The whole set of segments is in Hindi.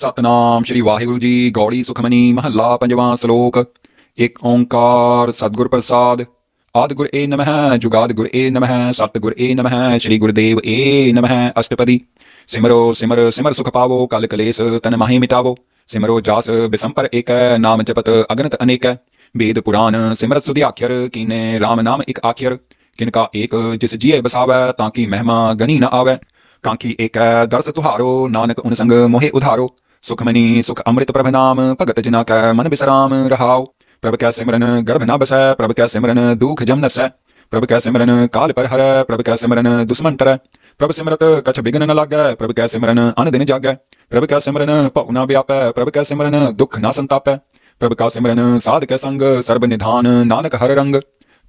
ਸਤਨਾਮ ਸ੍ਰੀ ਵਾਹਿਗੁਰੂ ਜੀ ਗੌੜੀ ਸੁਖਮਨੀ ਮਹੱਲਾ ਪੰਜਵਾਂ ਸ਼ਲੋਕ ਏਕ ਓੰਕਾਰ ਸਤਗੁਰ ਪ੍ਰਸਾਦ ਆਦ ਗੁਰ ਏ ਨਮಃ ਜੁਗਾਦ ਗੁਰ ਏ ਨਮಃ ਸਤ ਗੁਰ ਏ ਨਮಃ ਸ੍ਰੀ ਗੁਰਦੇਵ ਏ ਨਮಃ ਅਸ਼ਟਪਦੀ ਸਿਮਰੋ ਸਿਮਰ ਸਿਮਰ ਸੁਖ ਪਾਵੋ ਕਲ ਕਲੇਸ਼ ਤਨ ਮਾਹੀ ਮਿਟਾਵੋ ਸਿਮਰੋ ਜਾਸ ਬਿਸੰਪਰ ਏਕ ਨਾਮ ਜਪਤ ਅਗਨਤ ਅਨੇਕ ਵੇਦ ਪੁਰਾਨ ਸਿਮਰਤ ਸੁਧਿ ਆਖਿਰ ਕੀਨੇ RAM ਨਾਮ ਇਕ ਆਖਿਰ किनका एक जिस जिए बसावै ताकि महिमा गनी न आवै कांखी एक दर्श तुहारो नानक उन संग मोहे उधारो सुख मनी सुख अमृत प्रभ नाम भगत जिना कै मन विश्राम रहाओ प्रभ कै सिमरन गर्भ न बसै प्रभ कै सिमरन दुख जम नसै प्रभ कै सिमरन काल पर हर प्रभ कै सिमरन दुश्मन तर प्रभ सिमरत कछ बिघन न लागै प्रभ कै सिमरन अन दिन जागै प्रभ कै सिमरन भव न व्याप प्रभ कै सिमरन दुख न संतापै प्रभ का सिमरन साध कै संग सर्व निधान नानक हर रंग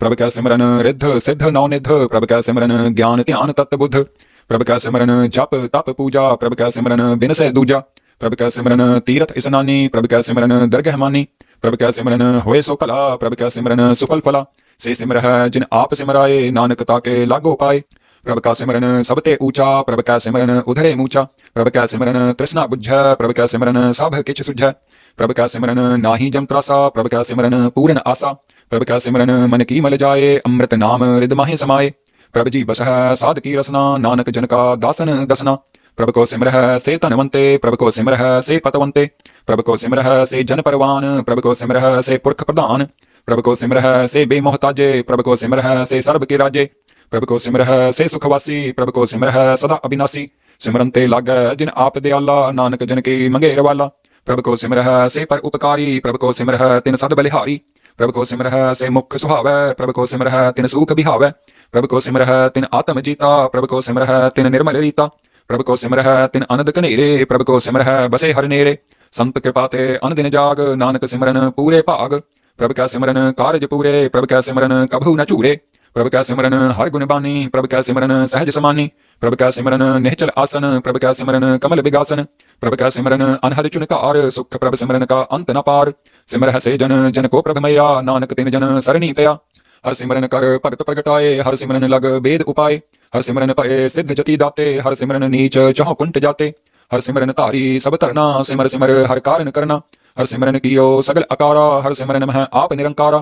प्रभ कै सिमरन रिद्ध सिद्ध नौ निध प्रभ कै सिमरन ज्ञान ध्यान तत्व बुद्ध प्रभ का सिमरन जप तप पूजा प्रभ का सिमरन बिनस दूजा प्रभ का सिमरन तीरथ इसनानी प्रभ का सिमरन दरगह मानी प्रभ का सिमरन होय सो फला प्रभ का सिमरन सुफल फला से सिमर है जिन आप सिमराए नानक ताके लागो पाए प्रभ का सिमरन सबते ऊंचा प्रभ का सिमरन उधरे ऊंचा प्रभ का सिमरन तृष्णा बुझ प्रभ का सिमरन सब किच सुझ प्रभ का सिमरन नाही जम त्रासा प्रभ का सिमरन पूर्ण आसा प्रभ का सिमरन मन की मल जाए अमृत नाम हृदमाहे समाये प्रभ जी बस है साध की रसना नानक जनका का दासन दसना प्रभ को सिमरह से तनवंते प्रभ को सिमरह से पतवंते प्रभ को सिमरह से जन परवान प्रभ को सिमरह से पुरख प्रधान प्रभ को सिमरह से बेमोहताजे प्रभ को सिमरह से सर्व के राजे प्रभ को सिमरह से सुखवासी प्रभ को सिमरह सदा अविनाशी सिमरनते लाग जिन आप दयाला नानक जन के मंगेर वाला प्रभ को सिमरह से पर उपकारी प्रभ को सिमरह तिन सद बलिहारी प्रभ को सिमरह से मुख सुहावै प्रभ को सिमरह तिन सुख बिहावै प्रभु को सिमरह तिन आत्म जीता प्रभु को सिमरह तिन निर्मल रीता प्रभु को सिमरह तिन अनद कनेरे प्रभु को सिमरह बसे हर नेरे संत कृपा ते अनदिन जाग नानक सिमरन पूरे भाग प्रभु का सिमरन कार्य पूरे प्रभु का सिमरन कभू न चूरे प्रभु का सिमरन हर गुण बानी प्रभु का सिमरन सहज समानी प्रभु का सिमरन निहचल आसन प्रभु का सिमरन कमल विगासन प्रभु का सिमरन अनहद चुनकार सुख प्रभु सिमरन का अंत न पार सिमरह से जन जन को प्रभु मैया नानक तिन जन सरणी पया हर सिमरन कर भगत प्रगटाए हर सिमरन लग बेद उपाय हर सिमरन पए सिद्ध जति दाते हर सिमरन नीच चह कुंट जाते हर सिमरन तारी सब तरना सिमर सिमर हर कारण करना हर सिमरन कियो सगल अकारा हर सिमरन मह आप निरंकारा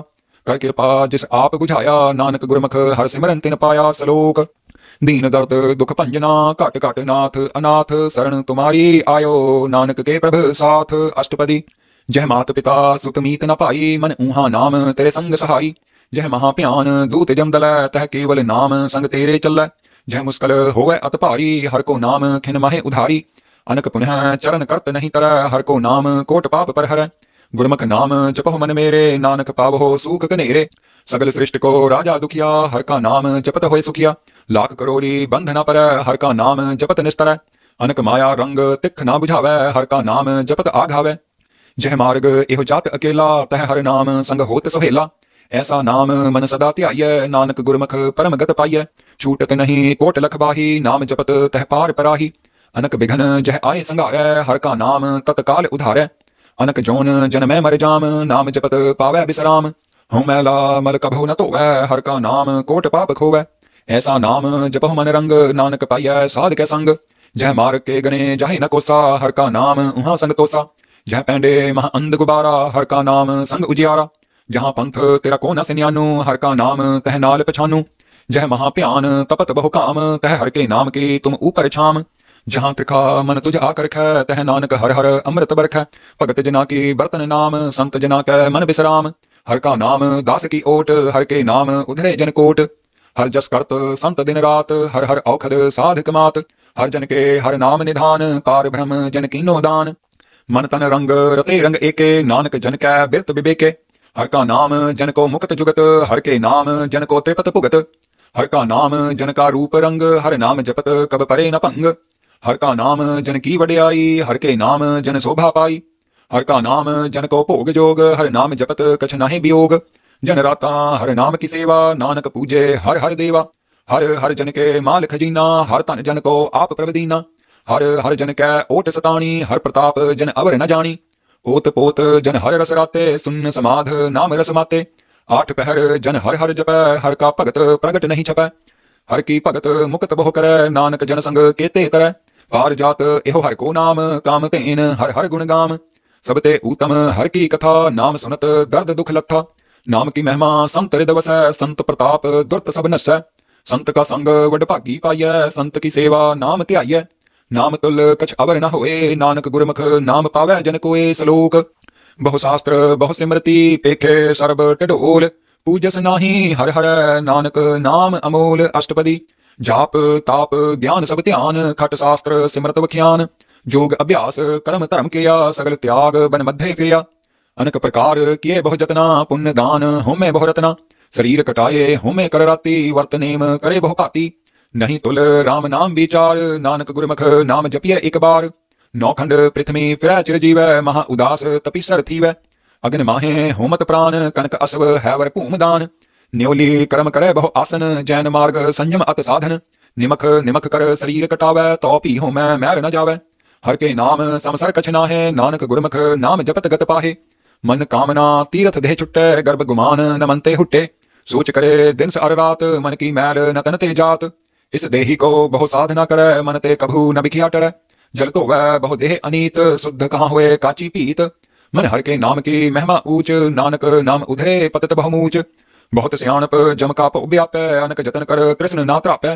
कर कृपा जिस आप बुझाया नानक गुरमुख हर सिमरन तिन पाया सलोक दीन दर्द दुख भंजना घट घट नाथ अनाथ शरण तुम्हारी आयो नानक के प्रभ साथ अष्टपदी जय मात पिता सुतमीत न पाई मन ऊहा नाम तेरे संग सहाई जह महाप्यान दूत जमदल तह केवल नाम संग तेरे चल जह मुस्कल होवै अत भारी हर को नाम खिन माहे उधारी अनक पुनः चरण करत नहीं तर हर को नाम कोट पाप पर हर गुरमुख नाम जपहो मन मेरे नानक पाव हो सूख कनेरे सगल सृष्ट को राजा दुखिया हर का नाम जपत हो सुखिया लाख करोरी बंधना पर हर का नाम जपत निस्तर अनक माया रंग तिख ना बुझावे हर का नाम जपत आघावे जह मार्ग एहो जात अकेला तह हर नाम संग होत सोहेला ऐसा नाम मन सदा त्याय नानक गुरमुख परम गत पाय छूटत नहीं कोट लखबाही नाम जपत तह पार पराही अनक बिघन जह आय संगार हर का नाम तत्काल उधार अनक जोन जन मैं मर जाम नाम जपत पावै बिसराम हूँ मैला मल कभो न तो वह हर का नाम कोट पाप खोवै ऐसा नाम जपह मन रंग नानक पाइय साध कै संग जह मार के गने जाहि न कोसा हर का नाम उहा संग तोसा जह पेंडे महा अंध गुबारा हर का नाम संग उजियारा जहां पंथ तेरा को न सिन्यानु हर का नाम कह नाल पछानू जह महाप्यान तपत बहु काम कह हर के नाम के तुम ऊपर छाम जहाँ त्रिखा मन तुझ आकर खै तह नानक हर हर अमृत बरख भगत जना के बर्तन नाम संत जना कह मन विश्राम हर का नाम दास की ओट हर के नाम उधरे जन कोट हर जस करत संत दिन रात हर हर औखद साधक मात हर जन के हर नाम निधान कार भ्रम जन नो दान मन तन रंग रते रंग एके नानक जन कै बिरत विवेके हर का नाम जन को मुक्त जुगत हर के नाम जन को त्रिपत भुगत हर का नाम जन का रूप रंग हर नाम जपत कब परे न पंग हर का नाम जन की वड्याई हर के नाम जन शोभा पाई हर का नाम जन को भोग जोग हर नाम जपत कछ नाहे वियोग जन राता हर नाम की सेवा नानक पूजे हर हर देवा हर हर जन के माल खजीना हर तन जन को आप प्रवदीना हर हर जन कै ओट सतानी हर प्रताप जन अवर न जानी ओत पोत जन हर रस राते सुन समाध नाम रस माते आठ पहर जन हर हर जप हर का भगत प्रगट नहीं छपै हर की भगत मुक्त बहु कर नानक जन संग केते कर पार जात एहो हर को नाम काम तेन हर हर गुण गाम सबते ऊतम हर की कथा नाम सुनत दर्द दुख लथा नाम की महिमा संत हृदवस संत प्रताप दुर्त सब नस संत का संग वडभागी पाई संत की सेवा नाम त्याई नाम तुल कछ अवर न होए नानक गुरमुख नाम पावै जन कोए सलोक बहु शास्त्र बहु पेखे सर्ब टडोल पूजस नाही हर हर नानक नाम अमोल अष्टपदी जाप ताप ज्ञान सब ध्यान खट शास्त्र सिमरत बख्यान जोग अभ्यास कर्म धर्म क्रिया सगल त्याग बन मध्य क्रिया अनक प्रकार किए बहु जतना पुण्य दान होमे बहु रतना शरीर कटाए होमे कर राति वर्त नेम करे बहु भाती नहीं तुल राम नाम विचार नानक गुरमुख नाम जपिय एक बार नौखंड पृथ्वी फिर चिरजीव महा उदास तपिसर थीव अग्न माहे होमत प्राण कनक असव हैवर भूमदान न्योली कर्म करे बहु आसन जैन मार्ग संयम अत साधन निमख निमख कर शरीर कटावे तो पी हो मैं मैर न जावे हर के नाम समसर कछ नाहे नानक गुरमुख नाम जपत गत पाहे मन कामना तीर्थ देह छुट्टे गर्भ गुमान नमनते हुट्टे सोच करे दिन अर रात मन की न नतनते जात इस देही को बहु साधना कर मनते कभू न बिखिया टर जल तो वह बहु देह अनीत शुद्ध कहाँ हुए काची पीत मन हर के नाम की महमा ऊच नानक नाम उधरे पतत बहुमूच बहुत सियाणप जम का व्याप अनक जतन कर कृष्ण ना त्राप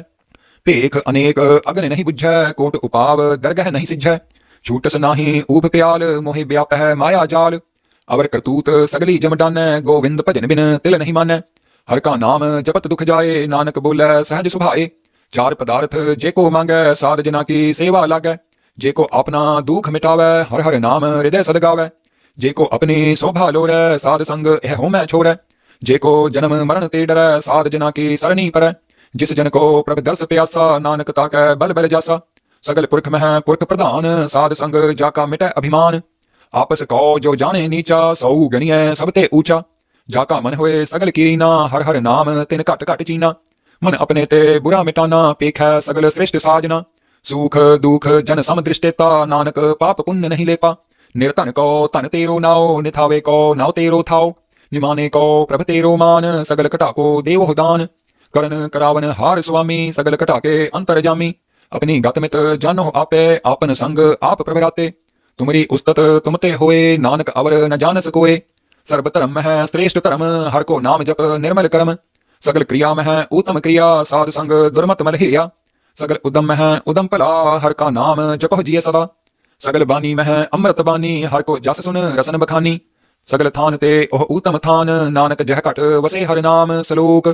पेख अनेक अग्नि नहीं बुझ कोट उपाव दरगह नहीं सिझ छूटस नाही ऊप प्याल मोहि व्याप है माया जाल अवर करतूत सगली जम डान गोविंद भजन बिन तिल नहीं मान हर का नाम जपत दुख जाए नानक बोल सहज सुभाए चार पदार्थ जे को मांगे साध जना की सेवा जे जेको अपना दुख मिटावे हर हर नाम हृदय सदगावे जेको अपनी शोभा लोर साध संग यह छोर जे को जन्म मरण ते डर साध जना की सरणी पर जिस जन को प्रभ दर्श प्यासा नानक ताकै बल बल जासा सगल पुरख मह पुरख प्रधान साध संग जाका मिट अभिमान आपस को जो जाने नीचा सऊ गणिय सबते ऊंचा जाका मन हुए सगल कीरीना हर हर नाम तिन घट घट चीना मन अपने ते बुरा मिटाना पेख है सगल श्रेष्ठ साजना सुख दुख जन सम नानक पाप पुण्य नहीं लेपा निर्तन को तन तेरो नाओ निथावे को नाव तेरो थाओ निमाने को प्रभ तेरो मान सगल कटा को देव दान करण करावन हार स्वामी सगल कटा के अंतर जामी अपनी गत मित जन हो आपे आपन संग आप प्रभराते तुमरी उस्तत तुमते हुए नानक अवर न जान सकोए सर्व धर्म है श्रेष्ठ धर्म हर को नाम जप निर्मल कर्म ਸਗਲ ਕ੍ਰਿਆ ਮਹਿ ਊਤਮ ਕ੍ਰਿਆ ਸਾਧ ਸੰਗ ਦੁਰਮਤ ਮਲਹੀਆ ਸਗਲ ਉਦਮ ਮਹਿ ਉਦਮ ਭਲਾ ਹਰ ਕਾ ਨਾਮ ਜਪਹੁ ਜੀਏ ਸਦਾ ਸਗਲ ਬਾਣੀ ਮਹਿ ਅੰਮ੍ਰਿਤ ਬਾਣੀ ਹਰ ਕੋ ਜਸ ਸੁਨ ਰਸਨ ਬਖਾਨੀ ਸਗਲ ਥਾਨ ਤੇ ਉਹ ਊਤਮ ਥਾਨ ਨਾਨਕ ਜਹ ਘਟ ਵਸੇ ਹਰ ਨਾਮ ਸਲੋਕ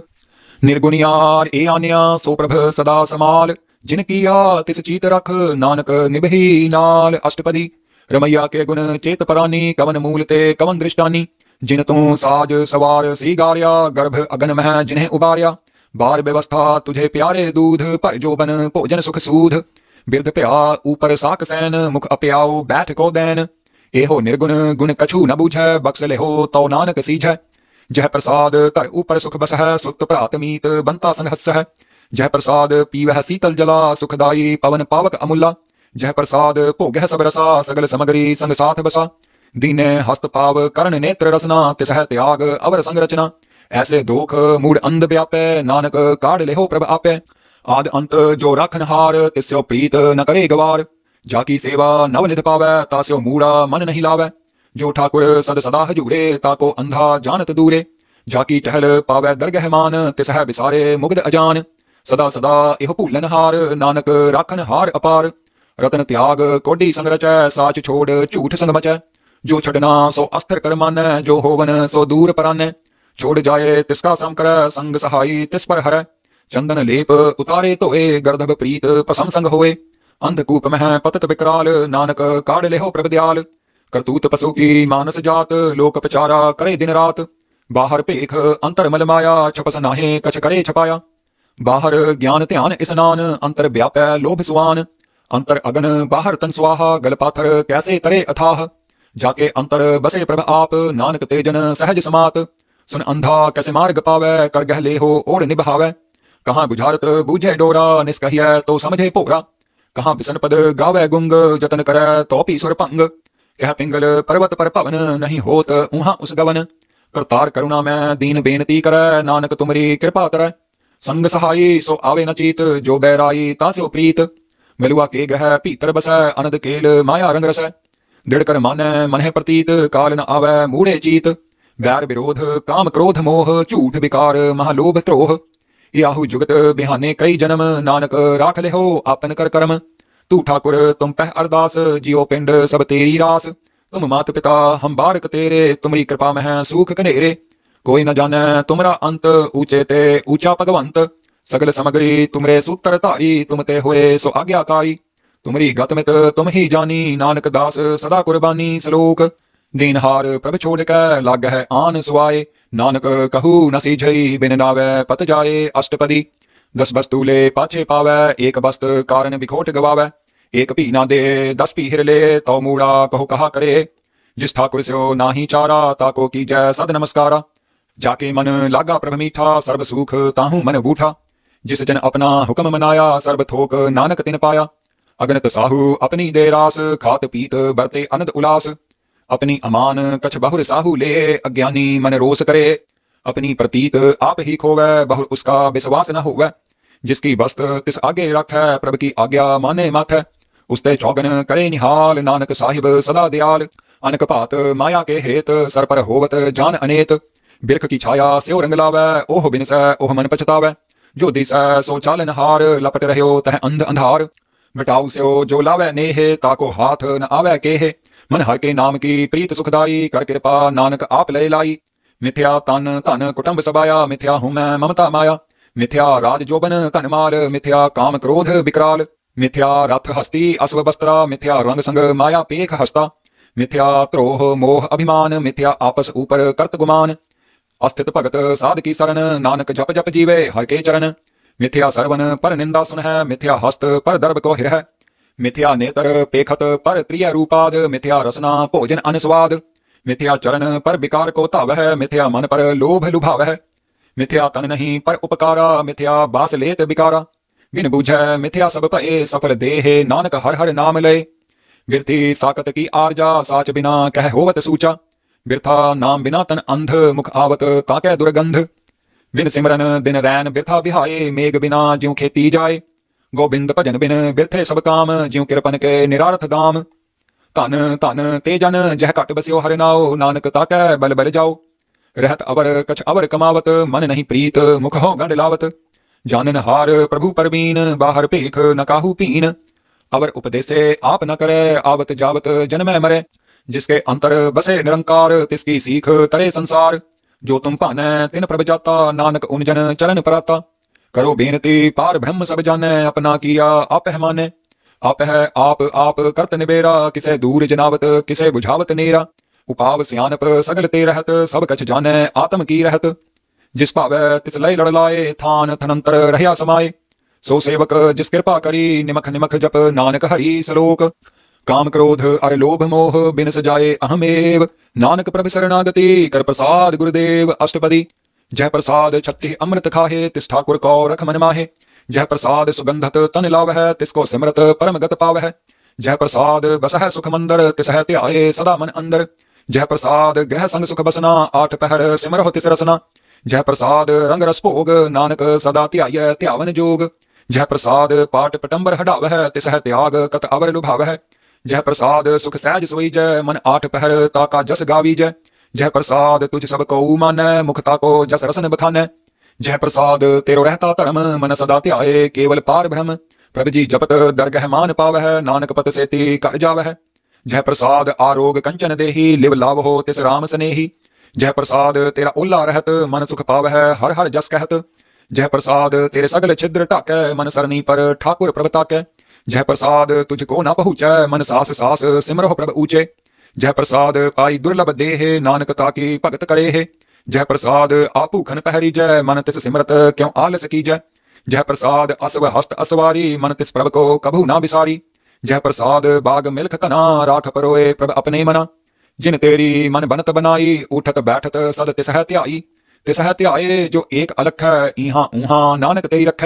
ਨਿਰਗੁਣਿਆਰ ਏ ਆਨਿਆ ਸੋ ਪ੍ਰਭ ਸਦਾ ਸਮਾਲ ਜਿਨ ਕੀਆ ਤਿਸ ਚੀਤ ਰਖ ਨਾਨਕ ਨਿਭਹੀ ਨਾਲ ਅਸ਼ਟਪਦੀ ਰਮਈਆ ਕੇ ਗੁਣ ਚੇਤ ਪਰਾਨੀ ਕਵਨ ਮੂਲ ਤੇ ਕਵਨ ਦ੍ਰਿਸ਼ਟਾਨੀ जिन तू साज सवार सीगारिया गर्भ अगन मह जिन्हें उबारिया बार व्यवस्था तुझे प्यारे दूध पर जो बन भोजन सुख सूध बिरद प्या ऊपर साक सैन मुख अप्याओ बैठ को दैन एहो निर्गुण गुण कछु न बुझ बक्स ले हो तो नानक सीझ जह प्रसाद तर ऊपर सुख बस है सुत प्रातमीत बनता संहस है जह प्रसाद पीवह शीतल जला सुखदाई पवन पावक अमुला जह प्रसाद भोग है सबरसा सगल समगरी संग साथ बसा दीने हस्त पाव कर्ण नेत्र रसना तिसह त्याग अवर संरचना ऐसे दोख मूड अंध व्यापे नानक काढ़ लेहो प्रभ आपे आद अंत जो राखन हार तिस्यो प्रीत न करे गवार जाकी सेवा नव निध पावे तास्यो मूड़ा मन नहीं लावे जो ठाकुर सद सदा हजूरे ताको अंधा जानत दूरे जाकी टहल पावे दरगह मान तिसह बिसारे मुग्ध अजान सदा सदा इह भूलन हार नानक राखन हार अपार रतन त्याग कोडी संरचै साच छोड़ झूठ संगमचै जो छडना सो अस्थिर कर मन जो होवन सो दूर पराने छोड़ जाए तिसका श्रम कर संग सहाई तिस पर हर चंदन लेप उतारे तोए गर्दभ प्रीत पसम संग होए अंधकूप मह पतत विकराल नानक काड़ लेहो प्रभद्याल करतूत पशु की मानस जात लोक पचारा करे दिन रात बाहर पेख अंतर मल माया छपस नाहे कछ करे छपाया बाहर ज्ञान ध्यान स्नान अंतर व्याप्य लोभ सुवान अंतर अगन बाहर तन स्वाहा गल पाथर कैसे करे अथाह जाके अंतर बसे प्रभ आप नानक तेजन सहज समात सुन अंधा कैसे मार्ग पावे कर गहले हो ओढ़ निभावे कहाँ बुझारत बूझे डोरा निस्कहिय तो समझे पोरा कहाँ बिसन पद गावे गुंग जतन कर पी सुर पंग कह पिंगल पर्वत पर पवन नहीं होत ऊहा उस गवन करतार करुणा मैं दीन बेनती कर नानक तुमरी कृपा कर संग सहाई सो आवे नचीत जो बैराई तास्यो प्रीत मिलुआ के ग्रह पीतर बस अनद केल माया रंग रस दृढ़ कर मान मन प्रतीत काल न आवे मूढ़े चीत बैर विरोध काम क्रोध मोह झूठ विकार महालोभ त्रोह याहू जुगत बिहाने कई जन्म नानक राख लिहो आपन कर कर्म तू ठाकुर तुम पह अरदास जियो पिंड सब तेरी रास तुम मात पिता हम बारक तेरे तुमरी कृपा मह सुख कनेरे कोई न जाने तुमरा अंत ऊंचे ते ऊंचा भगवंत सगल समग्री तुमरे सूत्र तारी तुम ते हुए सो आज्ञाकारी मित तुम ही जानी नानक दास सदा कुर्बानी सलोक दीन हार प्रभ छोड़ कै लाग है आन सुआए नानक कहू नसी जई बिन नावै पत जाए अष्टपदी दस बस्तु ले पाछे पावै एक बस्त कारण बिखोट गवावै एक पी ना दे दस पी हिर ले तो मूड़ा कहो कहा करे जिस ठाकुर से ना ही चारा ताको की जय सद नमस्कारा जाके मन लागा प्रभ मीठा सर्व सुख ताहू मन बूठा जिस जन अपना हुक्म मनाया सर्व थोक नानक तिन पाया अगणत साहू अपनी दे रास खात पीत बरते अनद उलास अपनी अमान कछ बहुर साहू ले अज्ञानी मन रोस करे अपनी प्रतीत आप ही खोवे बहुर उसका विश्वास न होवे जिसकी बस्त तिस आगे रख प्रभ की आज्ञा माने माथ उसते चौगन करे निहाल नानक साहिब सदा दयाल अनक पात माया के हेत सर पर होवत जान अनेत बिरख की छाया स्यो रंग लावे ओह बिनस ओह मन पछतावे जो दिस सो चाल नहार लपट रहो तह अंध अंधार मिटाऊ स्यो जो लावे नेह ताको हाथ न आवे केह मन हर के नाम की प्रीत सुखदाई कर कृपा नानक आप ले लाई मिथ्या तन धन कुटुंब सबाया मिथ्या हूं मैं ममता माया मिथ्या राज जोबन धन माल मिथ्या काम क्रोध विकराल मिथ्या रथ हस्ती अश्व वस्त्रा मिथ्या रंग संग माया पेख हस्ता मिथ्या त्रोह मोह अभिमान मिथ्या आपस ऊपर कर्त गुमान अस्थित भगत साध की शरण नानक जप जप जीवे हर के चरण मिथ्या सर्वन पर निंदा सुन है मिथ्या हस्त पर दर्भ को हिर है मिथ्या नेतर पेखत पर प्रिय रूपाद मिथ्या रसना भोजन अनस्वाद मिथ्या चरण पर विकार को ताव है मिथ्या मन पर लोभ लुभाव है मिथ्या तन नहीं पर उपकारा मिथ्या बास लेत बिकारा बिन बुझ मिथ्या सब पए सफल देहे नानक हर हर नाम लय वृथि साकत की आर्जा साच बिना कह होवत सूचा वृथा नाम बिना तन अंध मुख आवत ताके दुर्गंध बिन सिमरन दिन रैन बिरथा बिहाए मेघ बिना ज्यो खेती जाए गोबिंद भजन बिन बिरथे सब काम ज्यो कृपन के निरारथ गाम धन धन ते जन जह घट बस्यो हर नाओ नानक ताकै बल बल जाओ रहत अवर कछ अवर कमावत मन नहीं प्रीत मुख हो गंड लावत जानन हार प्रभु परवीन बाहर भेख न काहू पीन अवर उपदेसे आप न करे आवत जावत जन्मै मरे जिसके अंतर बसे निरंकार तिसकी सीख तरे संसार जो तुम भाने तिन प्रभ जाता नानक उनजन चरण पराता करो बेनती पार ब्रह्म सब जाने अपना किया आप माने आप है आप आप करत निबेरा किसे दूर जनावत किसे बुझावत नेरा उपाव सियानप सगल ते रहत सब कछ जाने आत्म की रहत जिस भाव तिस लय लड़लाए थान थनंतर रहया समाए सो सेवक जिस कृपा करी निमख निमख जप नानक हरी सलोक काम क्रोध अरे लोभ मोह बिन सजाए अहमेव नानक प्रभ शरणागति कर प्रसाद गुरुदेव अष्टपदी जय प्रसाद छत्ति अमृत खाहे तिस ठाकुर कौ रख मन माहे जय प्रसाद सुगंधत तन लाव है तिसको सिमरत परम गत पाव है जय प्रसाद बसह सुख मंदर तिसह त्याये सदा मन अंदर जय प्रसाद ग्रह संग सुख बसना आठ पहर सिमर हो तिस रसना जय प्रसाद रंग रस भोग नानक सदा त्याय त्यावन जोग जय प्रसाद पाठ पटंबर हडाव है तिसह त्याग कत अवर लुभाव है जय प्रसाद सुख सहज सोई जय मन आठ पहर ताका जस गावी जय जय प्रसाद तुझ सब को मान मुखता को जस रसन बखान जय प्रसाद तेरो रहता धर्म मन सदा त्याए केवल पार ब्रह्म प्रभ जी जपत दरगह मान पावह नानक पत से कर जावह जय प्रसाद आरोग कंचन देही लिव लाव हो तिस राम स्नेही जय प्रसाद तेरा ओला रहत मन सुख पावह हर हर जस कहत जय प्रसाद तेरे सगल छिद्र ठाक मन सरनी पर ठाकुर प्रभता कै जय प्रसाद तुझको ना पहुँच मन सास सास हो प्रभ ऊंचे जय प्रसाद पाई दुर्लभ देह नानक ताकी भगत करे हे जय प्रसाद आपू खन पहरी जय मन तिस सिमरत क्यों आलस की जय जय प्रसाद असव हस्त असवारी मन तिस प्रभ को कभू ना बिसारी जय प्रसाद बाग मिलख तना राख परोए प्रभ अपने मना जिन तेरी मन बनत बनाई उठत बैठत सद तिसह त्याई तिसह त्याए जो एक अलख ईहा ऊहा नानक तेरी रख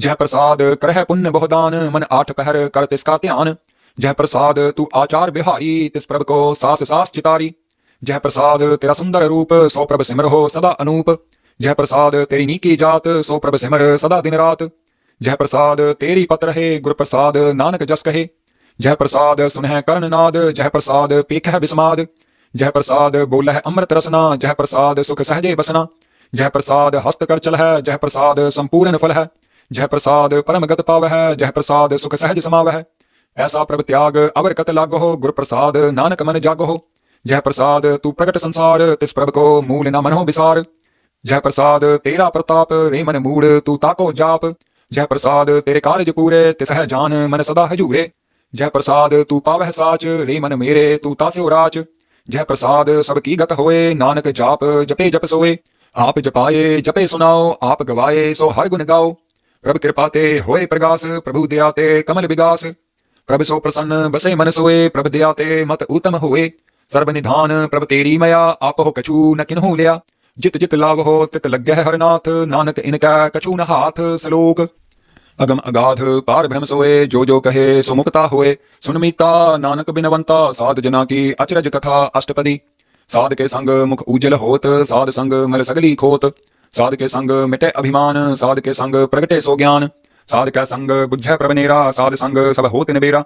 जय प्रसाद करह पुण्य बहुदान मन आठ पहर कर तिस्का ध्यान जय प्रसाद तू आचार बिहारी तिस प्रभ को सास सास चितारी जय प्रसाद तेरा सुंदर रूप सो प्रभ सिमर हो सदा अनूप जय प्रसाद तेरी नीकी जात सो प्रभ सिमर सदा दिन रात जय प्रसाद तेरी पत्र है गुरु प्रसाद नानक जस कहे जय प्रसाद सुनह कर्ण नाद जय प्रसाद पीख है बिस्माद जय प्रसाद बोलह अमृत रसना जय प्रसाद सुख सहजे बसना जय प्रसाद हस्त कर चल है जय प्रसाद संपूर्ण फल है जय प्रसाद परम गत पावह जय प्रसाद सुख सहज समाव है ऐसा प्रभ त्याग अवर कत लागो गुरु प्रसाद नानक मन जागो जय प्रसाद तू प्रकट संसार तिस प्रभ को मूल न मनो विसार जय प्रसाद तेरा प्रताप रे मन मूड तू ताको जाप जय प्रसाद तेरे कार्य पूरे तिसह जान मन सदा हजूरे जय प्रसाद तू पावह साच रे मन मेरे तू तास्यो राच जय प्रसाद सबकी गत होए नानक जाप जपे जप सोए आप जपाए जपे सुनाओ आप गवाए सो हर गुण गाओ प्रभ कृपाते ते होए प्रगास प्रभु दयाते कमल विगास प्रभ सो प्रसन्न बसे मन सोए प्रभ दयाते मत उत्तम होए सर्व निधान प्रभु तेरी मया आप हो कछु न किन्हू लिया जित जित लाभ हो तित लग हरनाथ नानक इनका कछु न हाथ सलोक अगम अगाध पार भ्रम सोए जो जो कहे सुमुक्ता होए सुनमीता नानक बिनवंता साध जना की अचरज कथा अष्टपदी साध के संग मुख उजल होत साध संग मल सगली खोत साध के संग मिटे अभिमान साध के संग प्रगटे सो ज्ञान साध का संग बुझ प्रभनेरा साध संग सब होते नबेरा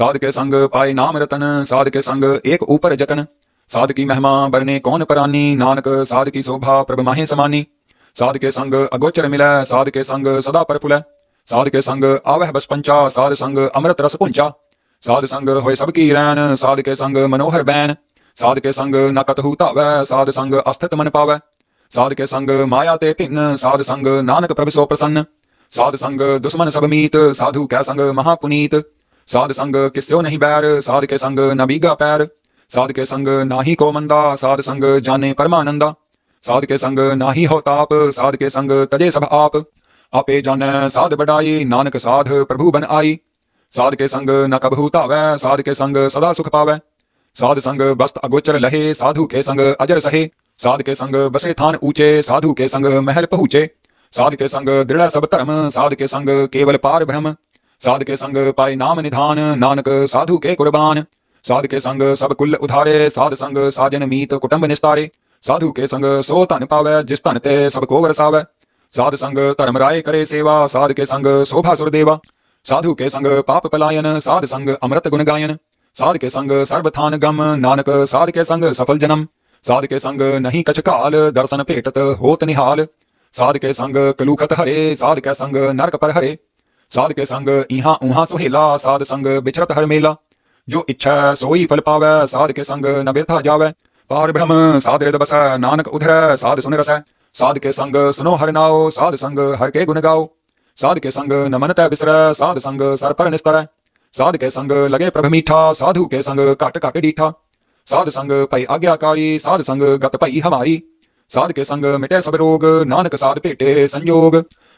साध के संग पाए नाम रतन साध के संग एक ऊपर जतन साध की महिमा बरने कौन परानी नानक साध की शोभा प्रभ माहे समानी साध के संग अगोचर मिला साध के संग सदा पर फुल साध के संग आवह बसपंचा साध संग अमृत रस पुंचा साध संग हो सबकी रैन साध के संग मनोहर बैन साध के संग न कतहूता वह साध संग अस्थित मन पावै साधु के संग माया ते पिन्न साधु संग नानक प्रभु सो प्रसन्न साधु संग दुश्मन सब मीत साधु कै संग महापुनीत साधु संग किस्यो नहीं बैर साधु के संग न बीगा पैर साधु के संग ही को मंदा साधु संग जाने परमानंदा साधु के संग ना हो ताप साधु के संग तजे सब आप आपे जाने साध बढ़ाई नानक साध प्रभु बन आई साध के संग न कबहू तावै साध के संग सदा सुख पावै साध संग बस्त अगोचर लहे साधु के संग अजर सहे साध के संग बसे थान ऊंचे साधु के संग महल पहुंचे साध के संग दृढ़ सब धर्म साध के संग केवल पार ब्रह्म साध के संग पाए नाम निधान नानक साधु के कुर्बान साध के संग सब कुल उधारे साध संग साजन मीत कुटुंब निस्तारे साधु के संग सो धन पावे जिस धन ते सबको वरसावे साध संग धर्म राय करे सेवा साध के संग शोभा सुरदेवा साधु के संग पाप पलायन साध संग अमृत गुण गायन साध के संग सर्वथान गम नानक साध के संग सफल जन्म साध के संग नहीं कचकाल दर्शन भेटत होत निहाल साध के संग कलूखत हरे साध के संग नरक पर हरे साध के संग इहा उहा सुहेला साध संग बिछरत हर मेला जो इच्छा सोई फल पावे साध के संग न व्यथा जावे पार ब्रह्म साध रिद बसै नानक उधर साध सुन रसै साध के संग सुनो हर नाओ साध संग हर के गुण गाओ साध के संग तै बिसर साध संग सर पर निस्तर साध के संग लगे प्रभ मीठा साधु के संग काट काट डीठा साध संग पई आज्ञाकारी साध संग गत पई हमारी साध के संग मिटे सब रोग नानक साध भेटे संयोग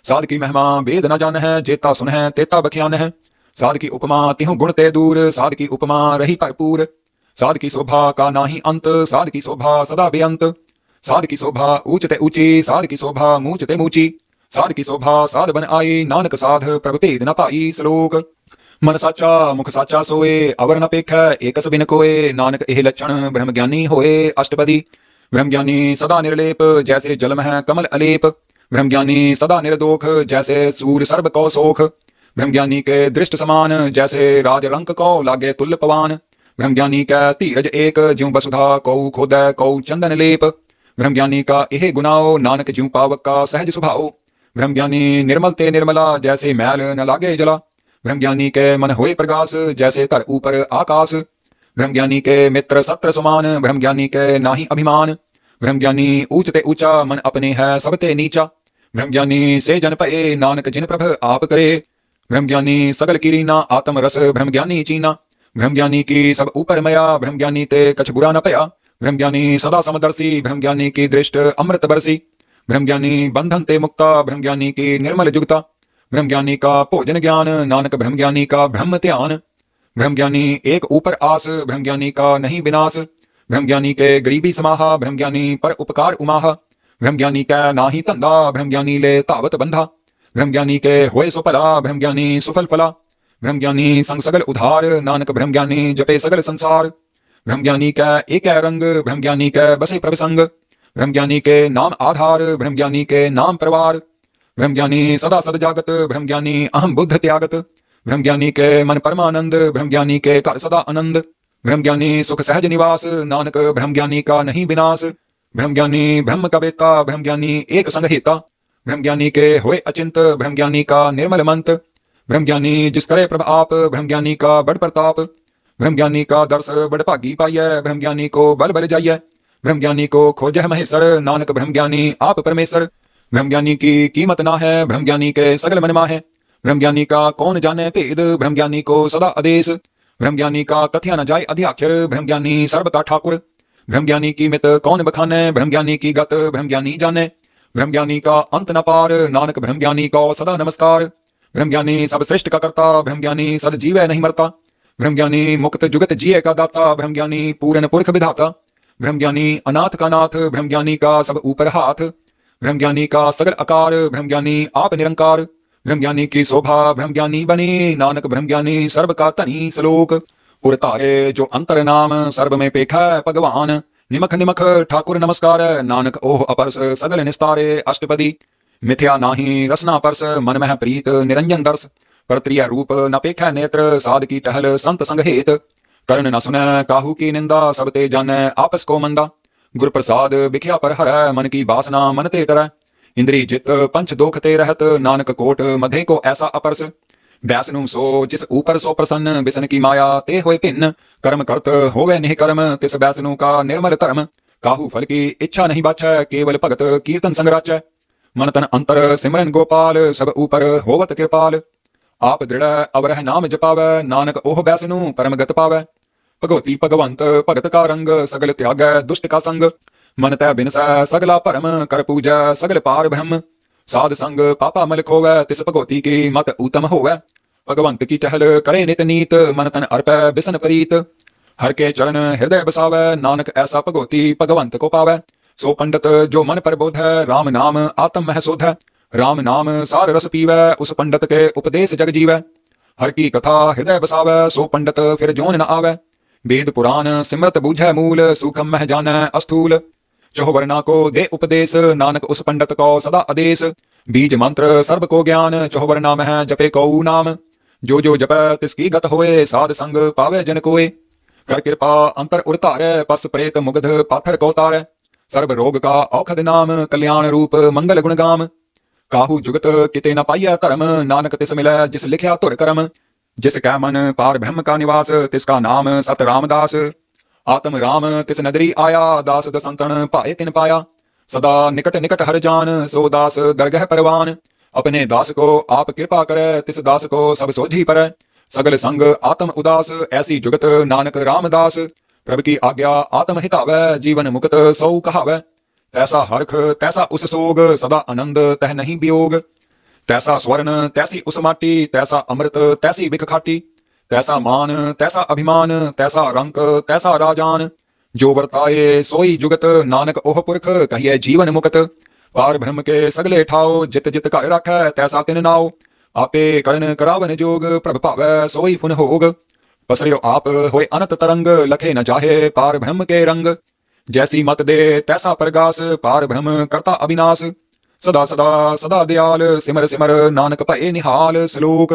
साध की महिमा वेद न जान है जेता सुन है तेता बखियान है साध की उपमा तिहु गुण ते दूर साध की उपमा रही भरपूर साध की शोभा का नाही अंत साध की शोभा सदा बेअंत साध की शोभा ऊंच ते ऊंची साध की शोभा मूच ते मूची साध की शोभा साध बन आई नानक साध प्रभु भेद न पाई श्लोक मन साचा मुख साचा सोए अवर ਨ एक ਏਕਸ ਬਿਨ ਕੋਏ ਨਾਨਕ ਇਹ ਲਛਣ ਬ੍ਰਹਮ ਗਿਆਨੀ ਹੋਏ ਅਸ਼ਟਪਦੀ ਬ੍ਰਹਮ ਗਿਆਨੀ ਸਦਾ ਨਿਰਲੇਪ ਜੈਸੇ ਜਲਮ ਹੈ ਕਮਲ ब्रह्म ज्ञानी सदा निर्दोख जैसे सूर्य सर्व कौ सोख ब्रह्म ज्ञानी के दृष्ट समान जैसे राज रंक कौ लागे तुल पवान ब्रह्म ज्ञानी का धीरज एक ज्यों बसुधा कौ खोद कौ चंदन लेप ब्रह्म ज्ञानी का एह गुनाओ नानक ज्यों पावक का सहज स्वभाव ब्रह्म ज्ञानी निर्मल ते निर्मला जैसे मैल न लागे जला ब्रह्मज्ञानी के मन हुए प्रकाश जैसे तर ऊपर आकाश ब्रह्मज्ञानी के मित्र सत्र समान ब्रह्मज्ञानी के नाही अभिमान ब्रह्मज्ञानी ऊंचते ऊंचा मन अपने है सबते नीचा ब्रह्मज्ञानी से जन पे नानक जिन प्रभ आप करे ब्रह्मज्ञानी सगल किरीना आत्म रस ब्रह्मज्ञानी चीना ब्रह्मज्ञानी की सब ऊपर मया ब्रह्मज्ञानी ते कछ बुरा न पया ब्रह्मज्ञानी सदा समदर्शी ब्रह्मज्ञानी की दृष्ट अमृत बरसी ब्रह्मज्ञानी बंधन ते मुक्ता ब्रह्मज्ञानी की निर्मल जुगता ब्रह्म ज्ञानी का भोजन ज्ञान नानक ब्रह्म ज्ञानी का ब्रह्म ध्यान ब्रह्म ज्ञानी एक ऊपर आस ब्रह्म ज्ञानी का नहीं विनाश ब्रह्म ज्ञानी के गरीबी समाहा ब्रह्म ज्ञानी पर उपकार उमाह ब्रह्म ज्ञानी का ना ही धंधा ब्रह्म ज्ञानी ले तावत बंधा ब्रह्म ज्ञानी के होए सुफला ब्रह्म ज्ञानी सुफल फला ब्रह्म ज्ञानी संग सगल उधार नानक ब्रह्म ज्ञानी जपे सगल संसार ब्रह्म ज्ञानी का एक रंग ब्रह्म ज्ञानी के बसे प्रभसंग ब्रह्म ज्ञानी के नाम आधार ब्रह्म ज्ञानी के नाम परिवार ब्रह्म ज्ञानी सदा सद जागत ब्रह्म ज्ञानी अहम बुद्ध त्यागत ज्ञानी के मन परमानंद ज्ञानी के कर सदा आनंद ज्ञानी सुख सहज निवास नानक ज्ञानी का नहीं विनाश ज्ञानी ब्रह्म कवेता ज्ञानी एक संगहिता ज्ञानी के हुए अचिंत ब्रह्म ज्ञानी का निर्मल मंत ज्ञानी जिस करे प्रभ आप ज्ञानी का बड़ प्रताप ब्रह्म ज्ञानी का दर्श बड़ भागी पाइय ब्रह्म ज्ञानी को बल बल जाइय ब्रह्म ज्ञानी को खोज महेश्वर नानक ब्रह्म ज्ञानी आप परमेश्वर ब्रह्म ज्ञानी की कीमत ना है ब्रह्म ज्ञानी के सगल मनमा है ब्रह्म ज्ञानी का कौन जाने भेद ब्रह्म ज्ञानी को सदा आदेश ब्रह्म ज्ञानी का कथिया न जाए अध्याक्षर ब्रह्म ज्ञानी सर्व का ठाकुर ब्रह्म ज्ञानी की मित कौन बखाने ब्रह्म ज्ञानी की गत ब्रह्म ज्ञानी जाने ब्रह्म ज्ञानी का अंत न पार नानक ब्रह्म ज्ञानी को सदा नमस्कार ब्रह्म ज्ञानी सब श्रेष्ठ का करता ब्रह्म ज्ञानी सद जीव नहीं मरता ब्रह्म ज्ञानी मुक्त जुगत जिये का दाता ब्रह्म ज्ञानी पूर्ण पुरख विधाता ब्रह्म ज्ञानी अनाथ का नाथ ब्रह्म ज्ञानी का सब ऊपर हाथ ब्रह्म ज्ञानी का सगल आकार ब्रह्म ज्ञानी आप निरंकार ब्रह्म ज्ञानी की शोभा ब्रह्म ज्ञानी बने नानक ब्रह्म ज्ञानी सर्व का तनी श्लोक उर तारे जो अंतर नाम सर्व में पेख भगवान निमख निमख ठाकुर नमस्कार नानक ओह अपरस सगल निस्तारे अष्टपदी मिथ्या नाही रसना परस मन मह प्रीत निरंजन दर्श परत्रिय रूप न पेख नेत्र साध की टहल संत संग हेत कर्ण न सुन काहू की निंदा सब ते जन आपस को मंदा ਗੁਰ ਪ੍ਰਸਾਦ ਵਿਖਿਆ ਪਰ ਹਰੈ ਮਨ ਕੀ ਬਾਸਨਾ ਮਨ ਤੇ ਟਰੈ ਇੰਦਰੀ ਜਿਤ ਪੰਚ ਦੋਖ ਤੇ ਰਹਤ ਨਾਨਕ ਕੋਟ ਮਧੇ ਕੋ ਐਸਾ ਅਪਰਸ ਬੈਸ ਨੂੰ ਸੋ ਜਿਸ ਉਪਰ ਸੋ ਪ੍ਰਸੰਨ ਬਿਸਨ ਕੀ ਮਾਇਆ ਤੇ ਹੋਏ ਭਿੰਨ ਕਰਮ ਕਰਤ ਹੋਵੇ ਨਿਹ ਕਰਮ ਤਿਸ ਬੈਸ ਨੂੰ ਕਾ ਨਿਰਮਲ ਧਰਮ ਕਾਹੂ ਫਲ ਕੀ ਇੱਛਾ ਨਹੀਂ ਬਾਛੈ ਕੇਵਲ ਭਗਤ ਕੀਰਤਨ ਸੰਗਰਾਚੈ ਮਨ ਤਨ ਅੰਤਰ ਸਿਮਰਨ ਗੋਪਾਲ ਸਭ ਉਪਰ ਹੋਵਤ ਕਿਰਪਾਲ ਆਪ ਦ੍ਰਿੜ ਅਵਰਹਿ ਨਾਮ ਜਪਾਵੇ ਨਾਨਕ ਉਹ ਬੈਸ ਨੂੰ ਪਰਮਗਤ ਪਾਵੇ भगवती भगवंत भगत का रंग सगल त्याग दुष्ट का संग मन तय सह सगला परम कर पूजा सगल पार ब्रह्म साध संग पापा मल खोव तिस भगवती की मत उत्तम होवै भगवंत की टहल करे नित नीत मन तन अर्प बिसन परीत हर के चरण हृदय बसावे नानक ऐसा भगवती भगवंत को पावे सो पंडित जो मन पर बोध है राम नाम आत्म महसोध है राम नाम सार रस पीवे उस पंडित के उपदेश जग जीवे हर की कथा हृदय बसावे सो पंडित फिर जोन न आवे वेद पुराण सिमरत बुझ मूल सुखम मह जान अस्थूल चहो वर्णा को दे उपदेश नानक उस पंडित को सदा आदेश बीज मंत्र सर्व को ज्ञान चहो वर्णा मह जपे कऊ नाम जो जो जप तिसकी गत होए साध संग पावे जन कोए कर कृपा अंतर उड़तार पस प्रेत मुगध पाथर को तार सर्व रोग का औखद नाम कल्याण रूप मंगल गुणगाम काहू जुगत किते न पाइया कर्म नानक तिस मिल जिस लिखया तुर करम जिसका मन पार ब्रह्म का निवास तिसका नाम सत रामदास आत्म राम तिस नदरी आया दास दसंतन पाए तिन पाया सदा निकट निकट हर जान सो दास दरगह परवान अपने दास को आप कृपा करे तिस दास को सब सोझी पर सगल संग आत्म उदास ऐसी जुगत नानक रामदास प्रभ की आज्ञा आत्म हिताव जीवन मुक्त सौ कहावै तैसा हरख तैसा उस सोग सदा आनंद तह नहीं वियोग तैसा स्वर्ण तैसी उस माटी तैसा अमृत तैसी बिक खाटी तैसा मान तैसा अभिमान तैसा रंक तैसा राजान जो वर्ताये सोई जुगत नानक ओह पुरख कहिए जीवन मुकत पार ब्रह्म के सगले ठाओ जित जित कर रख तैसा तिन नाओ आपे करण करावन जोग प्रभ पाव सोई फुन होग पसरियो आप होए अनत तरंग लखे न जाहे पार ब्रह्म के रंग जैसी मत दे तैसा प्रगास पार ब्रह्म करता अविनाश सदा सदा सदा दयाल सिमर सिमर नानक भय निहाल सलोक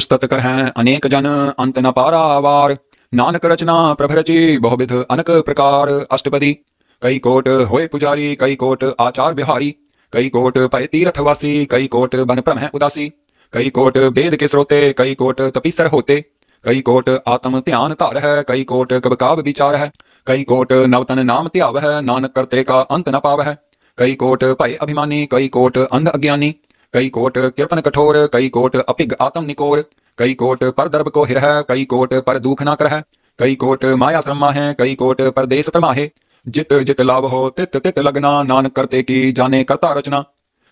उस्तत कह अनेक जन अंत न पारावार नानक रचना प्रभरचि बहुविध अनक प्रकार अष्टपदी कई कोट होए पुजारी कई कोट आचार बिहारी कई कोट पय तीर्थवासी कई कोट बन प्रम उदासी कई कोट वेद के स्रोते कई कोट तपीसर होते कई कोट आत्म ध्यान तार है कई कोट कब काव विचार है कई कोट नवतन नाम त्याव है नानक करते का अंत न पाव है कई कोट पाए अभिमानी कई कोट अंध अज्ञानी कई कोट कीर्तन कठोर कई कोट अपिग आतम निकोर कई कोट पर दर्भ को हिरह कई कोट पर दुख ना करह कई कोट माया श्रमा है कई कोट पर देश प्रमा है जित जित लाभ हो तित तित लगना नान करते की जाने करता रचना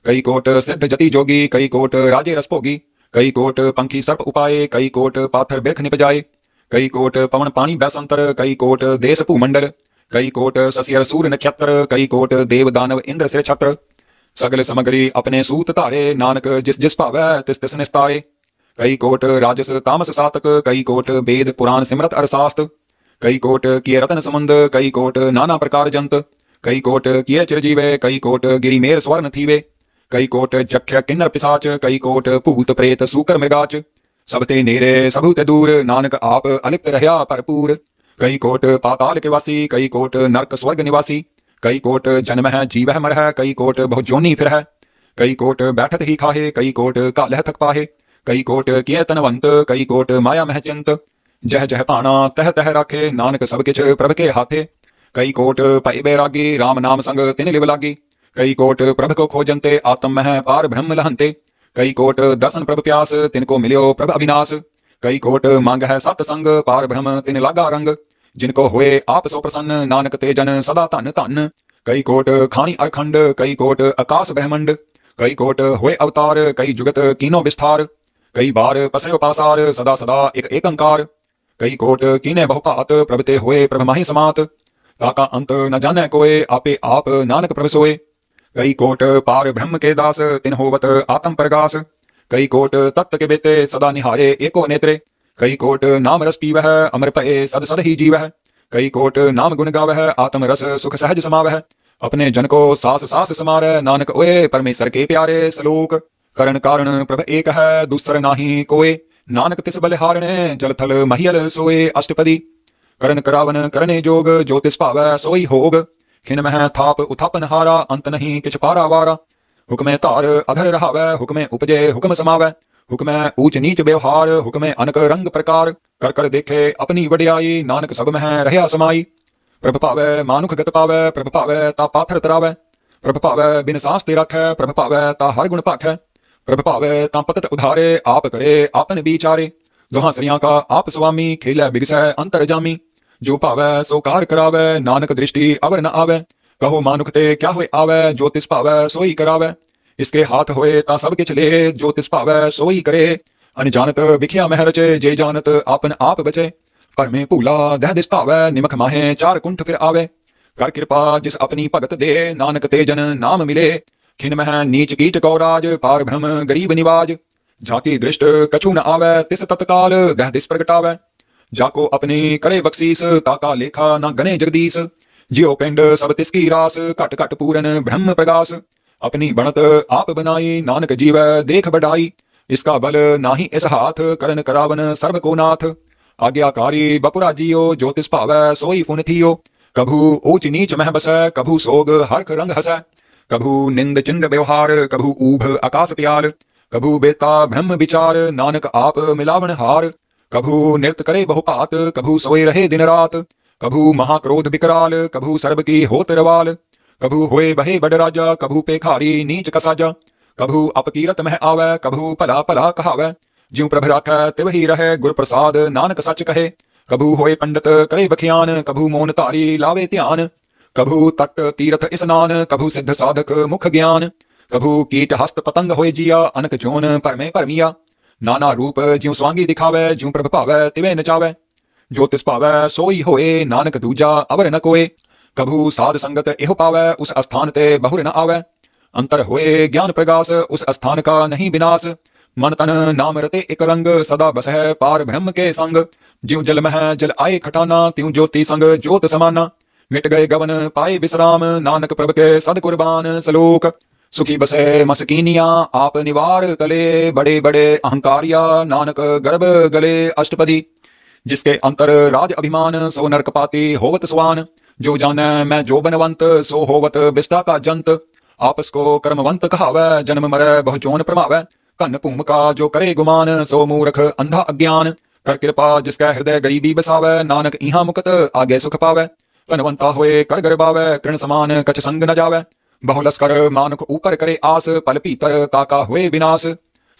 कई कोट सिद्ध जति जोगी कई कोट राजे रसभोगी कई कोट पंखी सर्प उपाय कई कोट पाथर बिरख निपजाए कई कोट पवन पानी बैसंतर कई कोट देश भूमंडल कई कोट ससियर सूर नक्षत्र कई कोट देव दानव इंद्र सिर छत्र सगल समग्री अपने सूत धारे नानक जिस जिस भावै तिस तिस निस्तारे कई कोट राजस तामस सातक कई कोट वेद पुराण सिमरत अरसास्त कई कोट किए रतन समुंद कई कोट नाना प्रकार जंत कई कोट किए चिरजीवे कई कोट गिरिमेर स्वर्ण थीवे कई कोट चख्य किन्नर पिसाच कई कोट भूत प्रेत सूकर मृगाच सबते नेरे सबूत दूर नानक आप अलिप्त रहया भरपूर कई कोट पाताल के वासी कई कोट नरक स्वर्ग निवासी कई कोट जन्म है जीव है मर है कई कोट बहुजोनी जोनी फिर है कई कोट बैठत ही खाहे कई कोट काल थक पाहे कई कोट किए तनवंत कई कोट माया मह चिंत जह जह पाना तह तह राखे नानक सब किच प्रभ के हाथे कई कोट पै बैरागी राम नाम संग तिन लिवलागी कई कोट प्रभ को खोजनते आत्म मह पार ब्रह्म लहंते कई कोट दर्शन प्रभ प्यास तिनको मिलियो प्रभ अविनाश कई कोट मांग है सत संग पार ब्रह्म तिन लागा रंग जिनको हुए आप सो प्रसन्न नानक ते जन सदा धन धन कई कोट खानी अखंड कई कोट आकाश ब्रह्मंड कई कोट हुए अवतार कई जुगत कीनो विस्तार कई बार पसे उपासार सदा सदा एक एकंकार कई कोट कीने बहुपात प्रभते हुए प्रभ माही समात ताका अंत न जाने कोय आपे आप नानक प्रभ सोए कई कोट पार ब्रह्म के दास तिन्होवत आत्म प्रगास कई कोट तत्व के बेते सदा निहारे एको नेत्रे कई कोट नाम रस पीव अमर पे सद सद ही जीव कई कोट नाम गुण गाव आत्म रस सुख सहज समावह अपने जन को सास सास समार नानक ओए परमेश्वर के प्यारे सलोक करण कारण प्रभ एक है दूसर नाही कोए नानक तिस बलिहारणे जल थल महियल सोए अष्टपदी करण करावन करने जोग ज्योतिष भाव सोई होग खिन मह थाप उथापन हारा अंत नहीं किछ पारा वारा हुक्मे तार अधर रहा हुक्मे उपजे हुक्म समावै हुक्म ऊंच नीच व्यवहार हुक्म अनक रंग प्रकार कर कर देखे अपनी वडियाई नानक सब में रह समाई प्रभ पावे मानुख गत पावे प्रभ पावे ता पाथर तरावे प्रभ पावे बिन सांस ते रखे प्रभ पावे ता हर गुण पाखे प्रभ पावे ता पतत उधारे आप करे आपन बिचारे दोहा सरिया का आप स्वामी खेले बिगसै अंतर जामी जो पावे सो कार करावे नानक दृष्टि अवर न आवे कहो मानुख ते क्या हुए आवे जो तिस पावे सोई करावे इसके हाथ होए ता सब किछ ले जो तिस भावै सोई करे अनजानत बिखिया मह रचे जे जानत आपन आप बचे में भूला दह दिस्तावै निमख माहे चार कुंठ फिर आवे कर कृपा जिस अपनी भगत दे नानक ते जन नाम मिले खिन मह नीच कीट कौराज पार भ्रम गरीब निवाज जाकी दृष्ट कछु न आवै तिस तत्काल दह दिस प्रगटावै जाको अपने करे बक्सीस ताका लेखा ना गने जगदीश जियो पिंड सब तिसकी रास घट घट पूरन ब्रह्म प्रकाश अपनी बणत आप बनाई नानक जीव देख बढ़ाई इसका बल नाही इस हाथ करन करावन सर्व को नाथ आज्ञाकारी बपुरा जियो ज्योतिष पाव सोई फुन थियो कभू ऊंच नीच मह बस कभू सोग हर्ख रंग हस कभू निंद चिंद व्यवहार कभू ऊभ आकाश प्यार कभू बेता ब्रह्म विचार नानक आप मिलावन हार कभू नृत्य करे बहुपात कभू सोए रहे दिन रात कभू महाक्रोध विकराल कभू सर्व की होत रवाल कभू हुए बहे बड राजा कभू पे खारी नीच कसाजा कभू अपकीरत मह आवै कभू भला भला कहावै ज्यो प्रभ राख तिव ही रहे गुर प्रसाद नानक सच कहे कभू होए पंडित करे बखियान कभू मोन धारी लावे ध्यान कभू तट तीरथ स्नान कभू सिद्ध साधक मुख ज्ञान कभू कीट हस्त पतंग होए जिया अनक जोन परमे परमिया नाना रूप ज्यो स्वांगी दिखावे ज्यो प्रभ पावै तिवे नचावै जो तिस पावै सोई होए नानक दूजा अवर न कोए कभू साध संगत एह पावे उस स्थान ते बहुर न आवे अंतर हुए ज्ञान प्रकाश उस स्थान का नहीं विनाश मन तन नाम रते एक रंग सदा बस है पार ब्रह्म के संग ज्यो जल मह जल आए खटाना त्यों ज्योति संग ज्योत समाना मिट गए गवन पाए विश्राम नानक प्रभ के सद कुर्बान सलोक सुखी बसे मसकीनिया आप निवार तले बड़े बड़े अहंकारिया नानक गर्भ गले अष्टपदी जिसके अंतर राज अभिमान सो नरक पाती होवत स्वान जो जान मैं जो बनवंत सो होवत बिस्टा का जंत आपस को कर्मवंत कहावै जन्म मर बहुचोन प्रमावे कन भूम का जो करे गुमान सो मूर्ख अंधा अज्ञान कर कृपा जिसका हृदय गरीबी बसावै नानक इहा मुकत आगे सुख पावै धनवंता होए कर गरबावे कृण समान कछ संग न जावे बहुलस कर मानक ऊपर करे आस पल पीतर काका हुए विनाश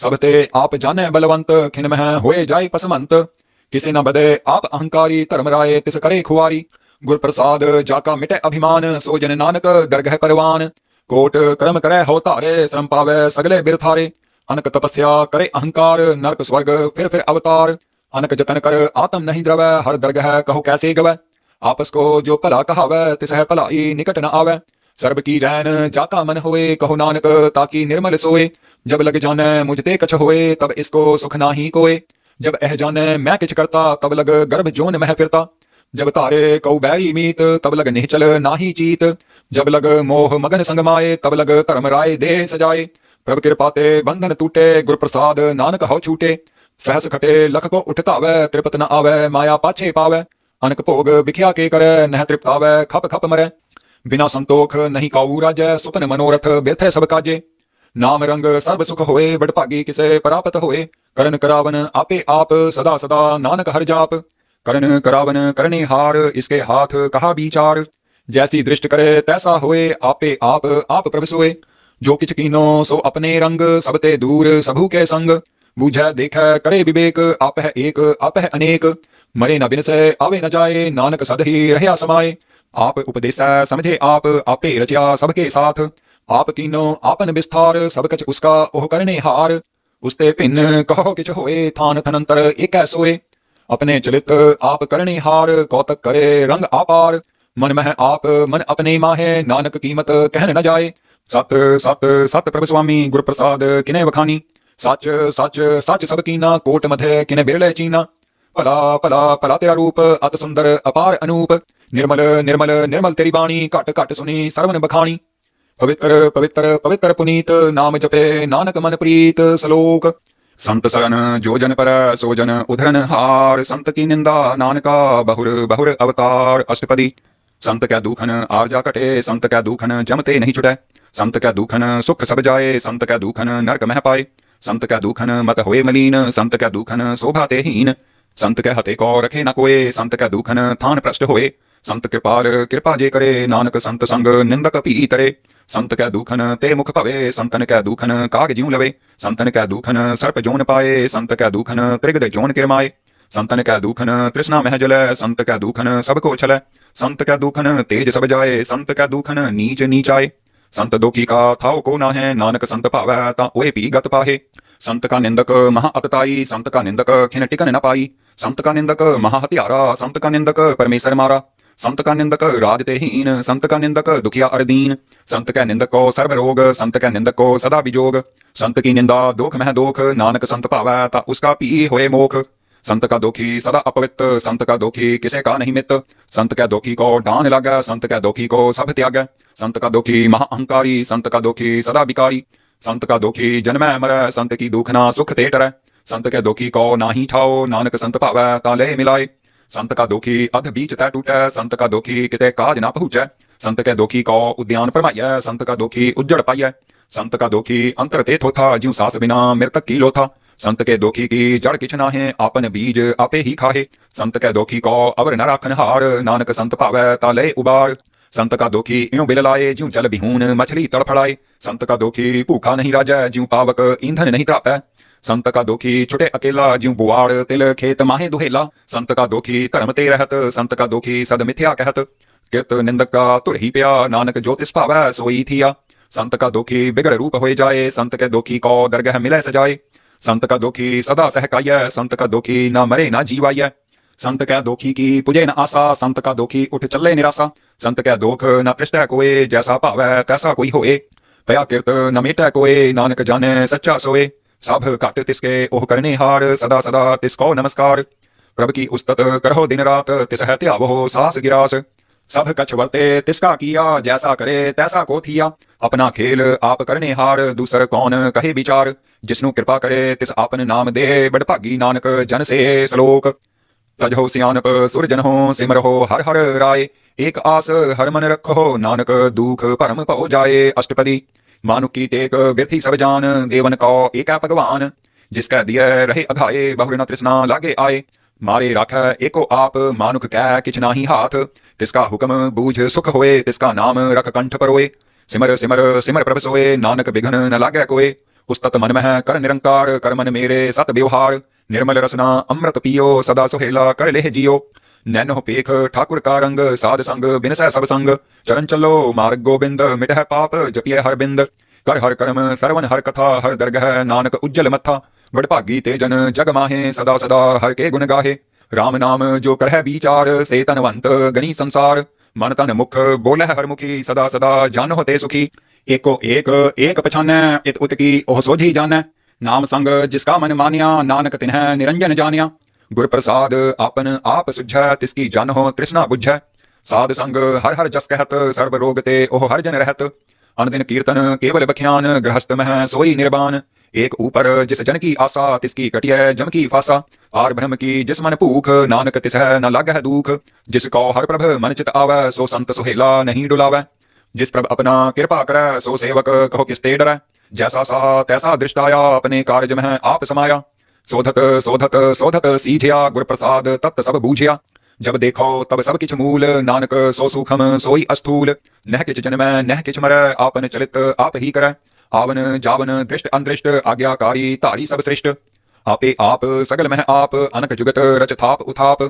सबते आप जाने बलवंत खिन मह जाय पसमंत किसी न बदे आप अहंकारी धर्म राय तिस करे खुआरी गुर प्रसाद जाका मिटे अभिमान सो जन नानक दरगह परवान कोट कर्म करे हो तारे श्रम पावे सगले बिर थारे अनक तपस्या करे अहंकार नरक स्वर्ग फिर फिर अवतार अनक जतन कर आत्म नहीं द्रव हर दरगह कहो कैसे गव आपस को जो भला कहावे तिसह भलाई निकट न आवे सर्ब की रैन जाका मन होए कहो नानक ताकि निर्मल सोए जब लग जाने मुझते कछ होए तब इसको सुख ना ही कोए जब एह जाने मैं किच करता तब लग गर्भ जोन मह फिरता जब तारे कौ बैरी मीत तब लग चल नाही चीत जब लग मोह मगन संगमाए तब लग धर्म राय दे सजाए प्रभ कृपाते बंधन टूटे गुरु प्रसाद नानक हो छूटे सहस खटे लख को उठता वै त्रिपत न आवै माया पाछे पावै अनक भोग बिख्या के करे नह तृप्त खप खप मरे बिना संतोख नहीं काऊ राज सुपन मनोरथ बेथे सब काजे नाम रंग सर्व सुख होए बड़भागी किसे परापत होए करन करावन आपे आप सदा सदा नानक हर जाप करण करावन करने हार इसके हाथ कहा विचार जैसी दृष्ट करे तैसा होए आपे आप आप प्रभ सोए जो किच कीनो सो अपने रंग सबते दूर सबू के संग बुझे देख करे विवेक आप है एक आप है अनेक मरे न बिन से आवे न जाए नानक सद ही रह समाये आप उपदेश समझे आप आपे रचया सबके साथ आप कीनो आपन विस्तार सब कच उसका ओह करने हार उसते भिन्न कहो किच होए थान थनंतर एक सोए अपने चलित आप करनिहार कौतक करे रंग आपार मन मह आप मन अपने माहे नानक कीमत कहन न जाए सत सत सत प्रभु स्वामी गुरु प्रसाद किने वखानी सच सच सच सब कीना कोट मधे किने बिरले चीना भला भला भला तेरा रूप अत सुंदर अपार अनूप निर्मल निर्मल निर्मल तेरी बाणी घट घट सुनी सर्वन बखाणी पवित्र पवित्र पवित्र पुनीत नाम जपे नानक मन प्रीत श्लोक संत सरन जो जन पर सो जन उधरन हार संत की निंदा नानका बहुर बहुर अवतार अष्टपदी संत क्या आर जा कटे संत क्या दुखन जमते नहीं छुटे संत क्या दुखन सुख सब जाए संत क्या दुखन नरक मह पाए संत क्या दुखन मत होए मलीन संत क्या दुखन शोभाते हीन संत क्या हते को रखे न कोए संत क्या दुखन थान प्रष्ट होए संत कृपाल कृपा जे करे नानक संत संग निंदक पी तरे संत कै दुखन ते मुख पवे संतन कै दुखन काग ज्यू लवे संतन कै दुखन सर्प जोन पाए संत कै दुखन दे जोन किरमाए संतन कै दुखन तृष्णा मह जल संत कै दुखन सबको छलै संत कै दुखन तेज सब जाए संत कै दुखन नीच नीचाए संत दुखी का थाओ को ना है नानक संत पावे ता ओए पी गत पाहे संत का निंदक अकताई संत का निंदक खिन टिकन न पाई संत का निंदक महाहत्यारा संत का निंदक परमेश्वर मारा संत का निंदक राजते हीन संत का निंदक दुखिया अरदीन संत का निंदको सर्व रोग संत का निंदको सदा विजोग संत की निंदा दुख मह दुख नानक संत पावै ता उसका पी होए मोख संत का दुखी सदा अपवित्र संत का दुखी किसे का नहीं मित संत का दुखी को डान लागे संत का दोखी को सब त्याग संत का दुखी महाअहकारी संत का दुखी सदा विकारी संत का दुखी जन्मै मर संत की दुख ना सुख तेटर संत के दुखी को नाही ठाओ नानक संत पावै ले मिलाए संत का दोखी अध बीच तय टूटै संत का दोखी कित काज ना पहुंच संत के दोखी कौ उद्यान परमाइय संत का दोखी उज्जड़ पाइय संत का दोखी अंतर ते थोथा ज्यू सास बिना मृतक की लोथा संत के दोखी की जड़ किच ना है आपन बीज आपे ही खाहे संत के दोखी को अवर न राखन हार नानक संत पावे ताले उबार संत का दोखी इं बिल लाए ज्यू चल बिहून मछली तड़फड़ाए संत का दोखी भूखा नहीं राजा ज्यू पावक ईंधन नहीं त्रापै संत का दोखी छुटे अकेला ज्यू बुआड़ तिल खेत माहे दुहेला संत का दोखी धर्म ते रहत संत का दोखी सद मिथ्या कहत कित निंदक का तुर ही प्या नानक ज्योतिष पावै सोई थिया संत का दोखी बिगड़ रूप हो जाए संत के दोखी को दरगह मिले सजाए संत का दोखी सदा सहकाय संत का दोखी न मरे ना जीवाय संत कै दोखी की पुजे न आसा संत का दोखी उठ चले निराशा संत कै दोख न पृष्ठ कोए जैसा भाव तैसा कोई होए पया किरत न मेटै कोए नानक जाने सच्चा सोए सब कट तिसके ओह करने हार सदा सदा तिसको नमस्कार प्रभ की उस्तत करो दिन रात तिस है त्यावहो सास गिरास सब कछ वर्ते तिसका किया जैसा करे तैसा को थिया अपना खेल आप करने हार दूसर कौन कहे विचार जिसनु कृपा करे तिस आपन नाम दे बड़भागी नानक जन से श्लोक तजहो सियानप सुरजन हो सिमर हो हर हर राय एक आस हर मन रखो नानक दुख परम पो जाए अष्टपदी मानु की टेक व्यर्थी सब जान देवन को एक भगवान जिसका दिय रहे अघाए बहु तृष्णा लागे आए मारे राख एको आप मानुक कै किच नाही हाथ तिसका हुक्म बूझ सुख होए तिसका नाम रख कंठ परोए सिमर सिमर सिमर प्रभ सोए नानक बिघन न लागे कोए उस्तत मन मह कर निरंकार कर मन मेरे सत व्यवहार निर्मल रसना अमृत पियो सदा सुहेला कर लेह जियो नैन हो पेख ठाकुर का रंग साध संग बिनस सब संग चरण चलो मार्ग गोबिंद मिट है पाप जपिय हर बिंद कर हर कर्म सरवन हर कथा हर दरगह नानक उज्जल मथा बड़भागी ते जन जग माहे सदा सदा हर के गुण गाहे राम नाम जो करह विचार से तनवंत गनी संसार मन तन मुख बोल हर मुखी सदा सदा जान होते सुखी एको एक एक पछानै इत उत की ओह सोझी जानै नाम संग जिसका मन मानिया नानक तिन्ह निरंजन जानिया गुर प्रसाद आपन आप सुझ तिसकी जन हो तृष्णा बुझ साध संग हर हर जस कहत सर्व रोग ते ओह हर जन रहत अनदिन कीर्तन केवल बख्यान गृहस्थ मह सोई निर्बान एक ऊपर जिस जन की आशा तिसकी कटिय जम की फासा आर ब्रह्म की जिस मन भूख नानक तिस है न लाग है दुख जिस कौ हर प्रभ मन चित आवै सो संत सुहेला नहीं डुलावै जिस प्रभ अपना कृपा कर सो सेवक कहो किसते डर जैसा सा तैसा दृष्टाया अपने कार्य में आप समाया सोधत सोधत शोधत सीधिया प्रसाद तत् सब बूझिया जब देखो तब सब किच मूल नानक सो सुखम सोई अस्थूल नह किच जन्म नह किच मर आपन चलित आप ही कर आवन जावन दृष्ट अंदृष्ट आज्ञाकारी तारी सब श्रेष्ठ आपे आप सगल मह आप अनक जुगत रच थाप उथाप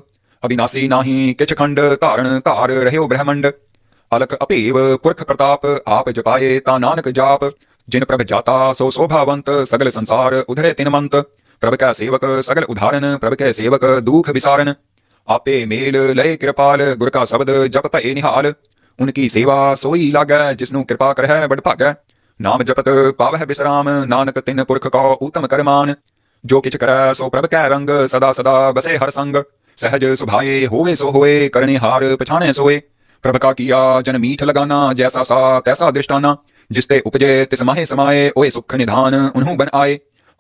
अविनाशी नाही किच खंड तारण तार रहे ब्रह्मंड अलक अपेव पुरख प्रताप आप जपाए ता नानक जाप जिन प्रभ जाता सो शोभावंत सगल संसार उधरे तिनमंत प्रभ का सेवक सगल उदाहरण प्रभ के सेवक दुख विसारण आपे मेल लय कृपाल गुर का शब्द जप पे निहाल उनकी सेवा सोई लाग जिसनु कृपा कर है बड़ भाग नाम जपत पावह विश्राम नानक तिन पुरख कौ उत्तम करमान जो किच कर सो प्रभ कै रंग सदा सदा बसे हर संग सहज सुभाए होवे सो होए करणे हार पछाणे सोए प्रभ का किया जन मीठ लगाना जैसा सा तैसा दृष्टाना जिसते उपजे तिस माहे समाये ओए सुख निधान उन्हों बन आए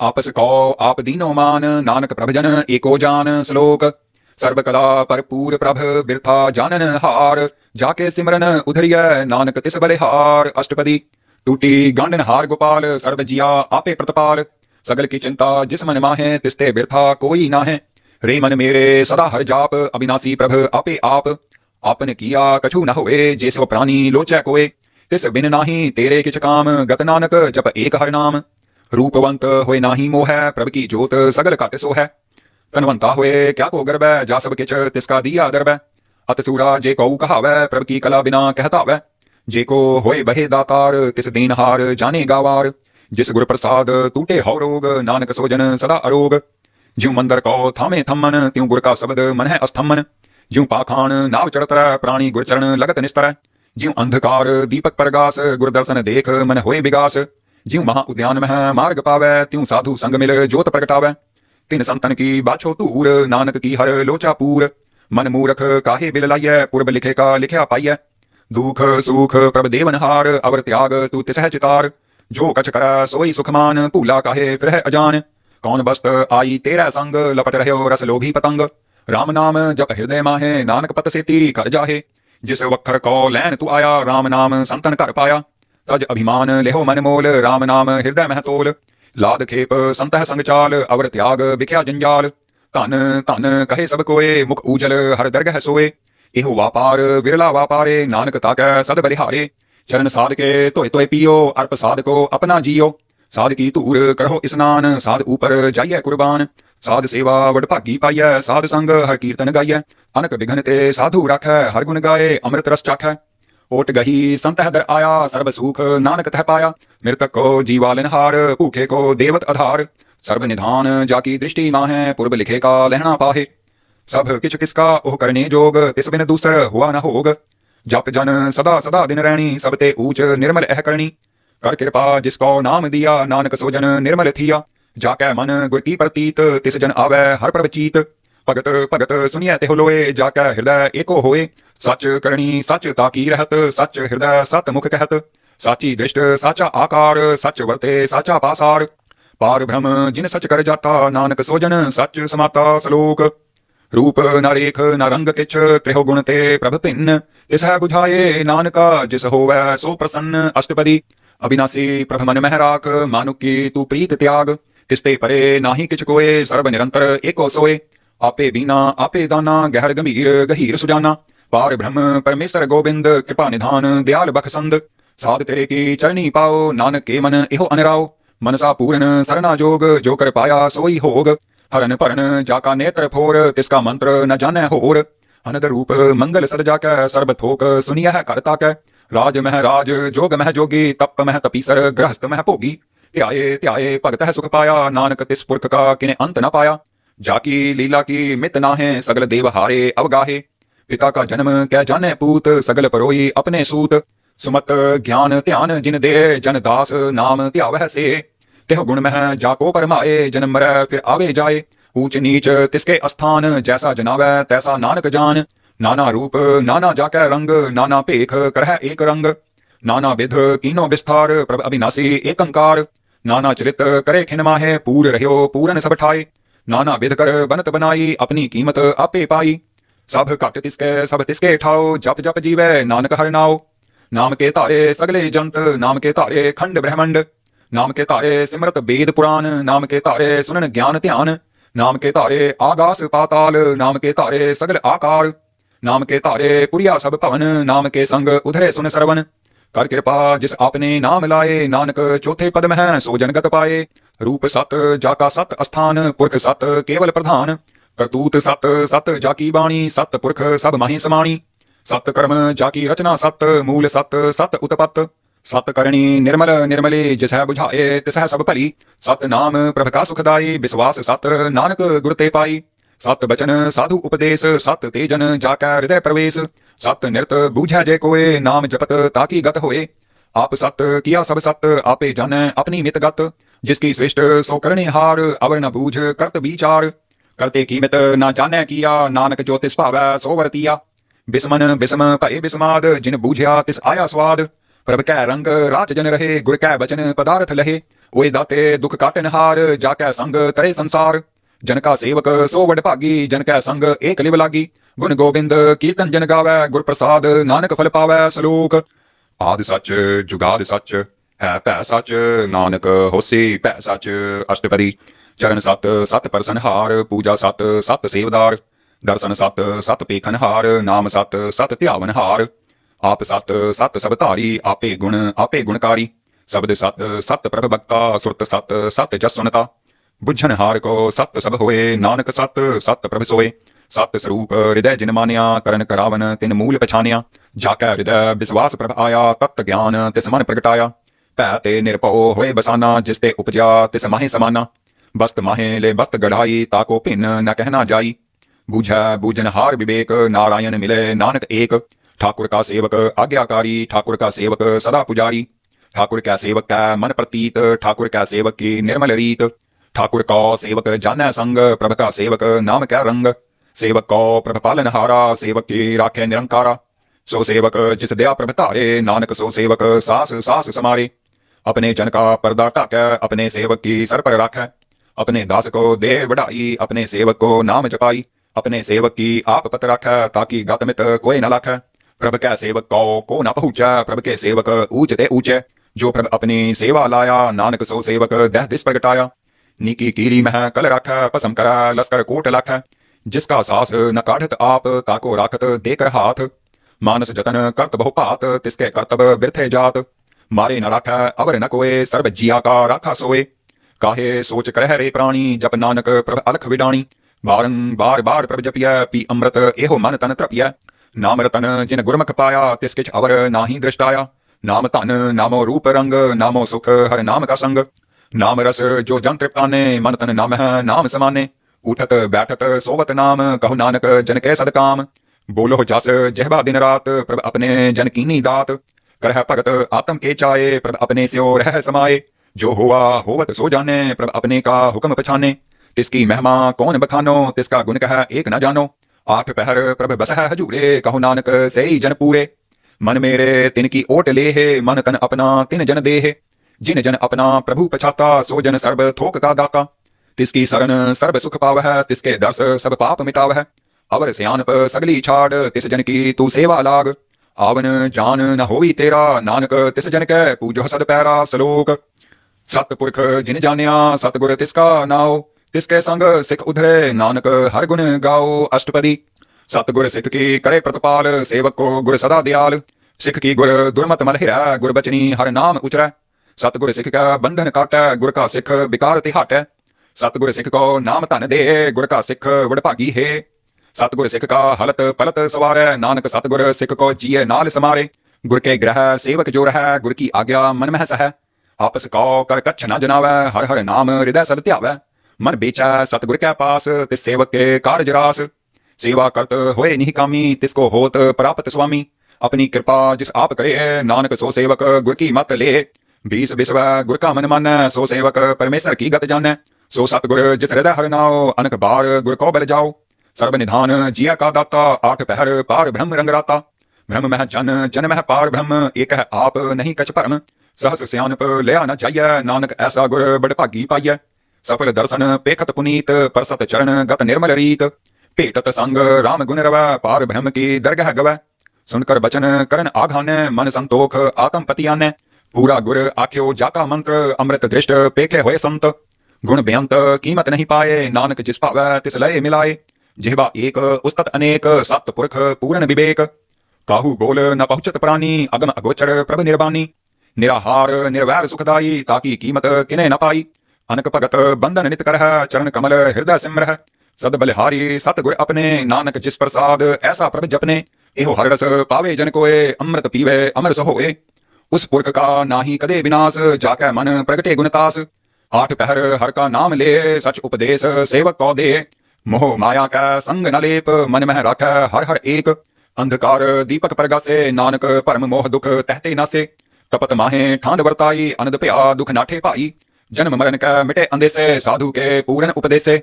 आपस कौ आप दीनोमान नानक प्रभजन एको जान श्लोक सर्वकला परपूर प्रभ बिरथा जानन हार जाके सिमरन उधरिय नानक तिस बलिहार अष्टपदी टूटी गांडन हार गोपाल सर्व जिया आपे प्रतपाल सगल की चिंता जिस मन माहे तिस्ते बिरथा कोई ना है रे मन मेरे सदा हर जाप अविनाशी प्रभ आपे आप आपन किया कछु न होए जेसो प्राणी लोचे कोए तिस बिन नाही तेरे किच काम गत नानक जप एक हर नाम ਰੂਪਵੰਤ ਹੋਏ ਨਾਹੀ ਮੋਹ ਹੈ ਪ੍ਰਭ ਕੀ ਜੋਤ ਸਗਲ ਘਟ ਸੋ ਹੈ ਤਨਵੰਤਾ ਹੋਏ ਕਿਆ ਕੋ ਗਰਬੈ ਜਾ ਸਭ ਕਿਛ ਤਿਸ ਕਾ ਦੀਆ ਦਰਬੈ ਅਤ ਸੂਰਾ ਜੇ ਕਉ ਕਹਾਵੈ ਪ੍ਰਭ ਕੀ ਕਲਾ ਬਿਨਾ ਕਹਤਾਵੈ ਜੇ ਕੋ ਹੋਏ ਬਹਿ ਦਾਤਾਰ ਤਿਸ ਦੀਨ ਹਾਰ ਜਾਣੇ ਗਾਵਾਰ ਜਿਸ ਗੁਰ ਪ੍ਰਸਾਦ ਟੂਟੇ ਹੋ ਰੋਗ ਨਾਨਕ ਸੋ ਜਨ ਸਦਾ ਅਰੋਗ ਜਿਉ ਮੰਦਰ ਕੋ ਥਾਮੇ ਥੰਮਨ ਤਿਉ ਗੁਰ ਕਾ ਸ਼ਬਦ ਮਨ ਹੈ ਅਸਥੰਮਨ ਜਿਉ ਪਾਖਾਨ ਨਾਵ ਚੜਤਰ ਪ੍ਰਾਣੀ ਗੁਰ ਚਰਨ ਲਗਤ ਨਿਸਤਰ ਜਿਉ ਅੰਧਕਾਰ ਦੀਪਕ ਪ੍ਰਗਾਸ ਗੁਰ ਦਰਸ਼ਨ ਦੇਖ ਮਨ ਹੋਏ ਵਿਗਾਸ ज्यू महा उद्यान में मार्ग पावे त्यों साधु संग मिल जोत प्रगटावे तिन संतन की बाछो तूर नानक की हर लोचा पूर मन मूरख काहे बिल लाइय पूर्व लिखे का लिखया पाइय दुख सुख प्रभ देवन हार अवर त्याग तू तिसह चितार जो कछ कर सोई सुखमान भूला काहे फिर अजान कौन बस्त आई तेरा संग लपट रहे रस लोभी पतंग राम नाम जप हृदय माहे नानक पत सेती कर जाहे जिस वखर को लैन तू आया राम नाम संतन कर पाया तज अभिमान लेहो मन मोल राम नाम हृदय महतोल लाद खेप संत संग चाल अवर त्याग बिख्या जंजाल तन तन कहे सब कोए मुख उजल हर दरगह सोए इहो व्यापार विरला व्यापारे नानक ताक सद बलिहारे चरण साधके तोय तोय पियो अर्प साधको अपना जियो साध की तूर करो स्नान साध ऊपर जाइय कुर्बान साध सेवा वडभागी पाइय साध संग हर कीर्तन गाइय अनक विघन ते साधु राख हर गुण गाये अमृत रस चाख ओट गही संत दर आया सर्व सुख नानक तह पाया मृतक को जीवालन हार भूखे को देवत आधार सर्व निधान जाकी दृष्टि ना है पूर्व लिखे का लहना पाहे सब किच किसका ओह करने जोग तिस बिन दूसर हुआ न होग जप जन सदा सदा दिन रहनी सब ते ऊच निर्मल अह करनी कर कृपा जिसको नाम दिया नानक सोजन निर्मल थिया जाकै मन गुर की प्रतीत तिस जन आवे हर प्रवचीत भगत भगत सुनिए तेहो लोए जाकै हृदय एको होए सच करणी सच ताकी रहत सच हृदय सत मुख कहत साची दृष्ट साचा आकार सच वर्ते साचा पासार पार भ्रम जिन सच कर जाता नानक सोजन सच समाता सलोक रूप न रेख न रंग किच त्रिहो गुण ते प्रभ पिन्न तिस बुझाए नानका जिस हो वै सो प्रसन्न अष्टपदी अविनाशी प्रभ मन महराक मानुकी तू प्रीत त्याग किस्ते परे नाही किच कोए सर्व निरंतर एको सोए आपे बीना आपे दाना गहर गंभीर गहीर सुजाना पार ब्रह्म परमेश्वर गोविंद कृपा निधान दयाल बखसंद साध तेरे की चरणी पाओ नानक के मन इहो अनराओ मनसा पूर्ण सरना जोग जो कर पाया सोई होग हरन परन जाका नेत्र फोर तिसका मंत्र न जाने होर अनद रूप मंगल सद जाक सर्ब थोक सुनिय करता कै राज मह राज जोग मह जोगी तप मह तपीसर गृहस्थ मह भोगी त्याये त्याये भगत सुख पाया नानक तिस पुरख का किने अंत न पाया जाकी लीला की मित नाहे सगल देव हारे अवगाहे पिता का जन्म कह जाने पूत सगल परोई अपने सूत सुमत ज्ञान ध्यान जिन दे जन दास नाम वह से तेह गुण मह जाको परमाए जन्म मर फिर आवे जाए ऊंच नीच तिसके स्थान जैसा जनावे तैसा नानक जान नाना रूप नाना जाकै रंग नाना भेख करह एक रंग नाना विध कीनो विस्तार प्रभ अविनाशी एकंकार नाना चरित करे खिन माहे पूर रहो पूरन सब ठाए नाना विध कर बनत बनाई अपनी कीमत आपे पाई सब कट तिस्के सब तिस्के ठाओ जप जप जीवे नानक हर नाओ नाम के तारे सगले जंत नाम के तारे खंड ब्रह्मंड नाम के तारे सिमरत वेद पुराण नाम के तारे सुनन ज्ञान ध्यान नाम के तारे आगास पाताल नाम के तारे सगल आकार नाम के तारे पुरिया सब भवन नाम के संग उधरे सुन सरवन कर कृपा जिस आपने नाम लाए नानक चौथे पदम है सो जनगत पाए रूप सत जाका सत अस्थान पुरख सत केवल प्रधान करतूत सत सत जाकी बाणी सत पुरख सब माही समाणी सत कर्म जाकी रचना सत मूल सत सत उत्पत सत करणी निर्मल निर्मले जिसह बुझाए तिसह सब भली सत नाम प्रभ का सुखदाई विश्वास सत नानक गुरते पाई सत बचन साधु उपदेश सत तेजन जाकै हृदय प्रवेश सत नृत बूझ जय कोए नाम जपत ताकि गत होए आप सत किया सब सत आपे जान अपनी मित गत जिसकी श्रेष्ठ सो करणी हार अवर न बूझ करत विचार करते कीमत ना जाने किया नानक जो तिस भावै सो वरतिया बिस्मन बिस्म भय बिस्माद जिन बूझया तिस आया स्वाद प्रभ कै रंग राज जन रहे गुर कै बचन पदार्थ लहे ओए दाते दुख काटन हार जाकै संग तरे संसार जन का सेवक सो वड भागी जन कै संग एक लिव लागी गुण गोविंद कीर्तन जन गावै गुर प्रसाद नानक फल पावै सलोक आदि सच जुगाद सच नानक होसे पैसा अष्टपति चरण सत सत परसनहार पूजा सत सत सेवदार दर्शन सत सत पेखनहार नाम सत सत त्यावनहार आप सत सत सबधारी आपे गुण आपे गुणकारी शब्द सत सत प्रभ सुरत सत सत जसुनता बुझन हार को सत सब हो नानक सत सत प्रभ सोए सत स्वरूप हृदय जिन मानिया करण करावन तिन मूल पछानिया जाकर हृदय विश्वास प्रभ आया तत् ज्ञान तिस मन प्रगटाया पै निरपो हो बसाना जिसते उपजा तिस माहे समाना बस्त माहे ले बस्त गढ़ाई ताको पिन न कहना जाई बूझा बूझनहार विवेक नारायण मिले नानक एक ठाकुर का सेवक आज्ञाकारी ठाकुर का सेवक सदा पुजारी ठाकुर का सेवक का मन प्रतीत ठाकुर का सेवक की निर्मल रीत ठाकुर का सेवक जान संग प्रभ का सेवक नाम क्या रंग सेवक को प्रभ पालन हारा सेवक की राखे निरंकारा सो सेवक जिस दया प्रभ तारे नानक सो सेवक सास सास समारे अपने जन का पर्दा ढाक अपने सेवक की सर पर राख अपने दास को दे बढ़ाई अपने सेवक को नाम जपाई अपने सेवक की आप पत राख ताकि गतमित कोई न लाख प्रभ के सेवक को को न पहुंचा प्रभ के सेवक ऊंचते ऊंचे जो प्रभ अपनी सेवा लाया नानक सो सेवक दह दिस प्रगटाया नीकी कीरी मह कल राख पसम करा लस्कर कोट लाख जिसका सास न काढ़त आप ताको राखत देकर हाथ मानस जतन करत बहुपात तिसके कर्तव्य बिरथे जात मारे न राख अवर न कोय सर्व जिया का राखा सोए काहे सोच करह रे प्राणी जप नानक प्रभ अलख विडाणी बारं बार बार प्रभ जपिय पी अमृत एहो मन तन त्रपिय नाम रतन जिन गुरमुख पाया तिस किछ अवर नाही दृष्टाया नाम तन नामो रूप रंग नामो सुख हर नाम का संग नाम रस जो जन तृप्ताने मन तन नाम है नाम समाने उठत बैठत सोवत नाम कहु नानक जन कै सदकाम बोलो जस जहबा दिन रात प्रभ अपने जन कीनी दात करह भगत आत्म के चाये प्रभ अपने स्यो रह समाये जो हुआ होवत सो जाने प्रभ अपने का हुक्म पछाने तिसकी मेहमा कौन बखानो तिसका गुण कह एक न जानो आठ पहर प्रभ बसह हजूरे कहो नानक सही जन पूरे मन मेरे तिनकी ओट लेहे मन तन अपना तिन जन देहे जिन जन अपना प्रभु पछाता सो जन सर्व थोक का दाता तिसकी शरण सर्व सुख पाव है तिसके दर्श सब पाप मिटाव है अवर पर सगली छाड़ तिस जन की तू सेवा लाग आवन जान न होई तेरा नानक तिस जन कै पूजो सद पैरा श्लोक सतपुरख जिन जानिया सतगुर तिसका नाओ तिसके संग सिख उधरे नानक हर गुण गाओ अष्टपदी सतगुर सिख की करे प्रतपाल सेवक को गुर सदा दयाल सिख की गुर दुर्मत मल हिरा गुर बचनी हर नाम उचरै सतगुर सिख का बंधन काट गुर का सिख बिकार तिहाट सतगुर सिख को नाम धन दे गुर का सिख वड़पागी है सतगुर सिख का हलत पलत सवार नानक सतगुर सिख को जिये नाल समारे गुर के ग्रह सेवक जो रह गुर की आज्ञा मन मह सह आपस कौ कर कच्छ न जनावै हर हर नाम हृदय सद त्यावै मन बेचै सतगुर के पास तिस सेवक के कारज रास सेवा करत होए नहीं कामी तिसको होत प्राप्त स्वामी अपनी कृपा जिस आप करे नानक सो सेवक गुर की मत ले बीस बिस्व गुर का मन मन सो सेवक परमेश्वर की गत जान सो सतगुर जिस हृदय हर नाओ अनक बार गुर को बल जाओ सर्व निधान जिया का दाता आठ पहर पार ब्रह्म रंगराता ब्रह्म मह जन जन मह पार ब्रह्म एक है आप नहीं कच परम सहस पर लिया न जाइए नानक ऐसा गुर बड़ भागी पाइय सफल दर्शन पेखत पुनीत परसत चरण गत निर्मल रीत पेटत संग राम गुण रव पार ब्रह्म की दरगह गव सुनकर बचन करन आघान मन संतोख आत्म पतियान पूरा गुर आख्यो जाका मंत्र अमृत दृष्ट पेखे हुए संत गुण बेअंत कीमत नहीं पाए नानक जिस पावे तिस लय मिलाए जेहबा एक उस्तत अनेक सत पुरख पूर्ण विवेक काहू बोल न पहुंचत प्राणी अगम अगोचर प्रभ निर्वाणी निराहार निर्वैर सुखदायी ताकि कीमत किने न पाई अनक भगत बंधन नित करह चरण कमल हृदय सिमरह सद बलिहारी सत गुर अपने नानक जिस प्रसाद ऐसा प्रभ जपने एहो हर पावे जन कोए अमृत पीवे अमर सहोए उस पुरख का नाही कदे विनाश जाके मन प्रगटे गुणतास आठ पहर हर का नाम ले सच उपदेश सेवक कौ दे मोह माया का संग नलेप मन में रख हर हर एक अंधकार दीपक परगा से नानक परम मोह दुख तहते ना से माहे ठांड वर्ताई अनद प्या दुख नाठे पाई जन्म मरण का मिटे अंधे से साधु के पूर्ण उपदेश से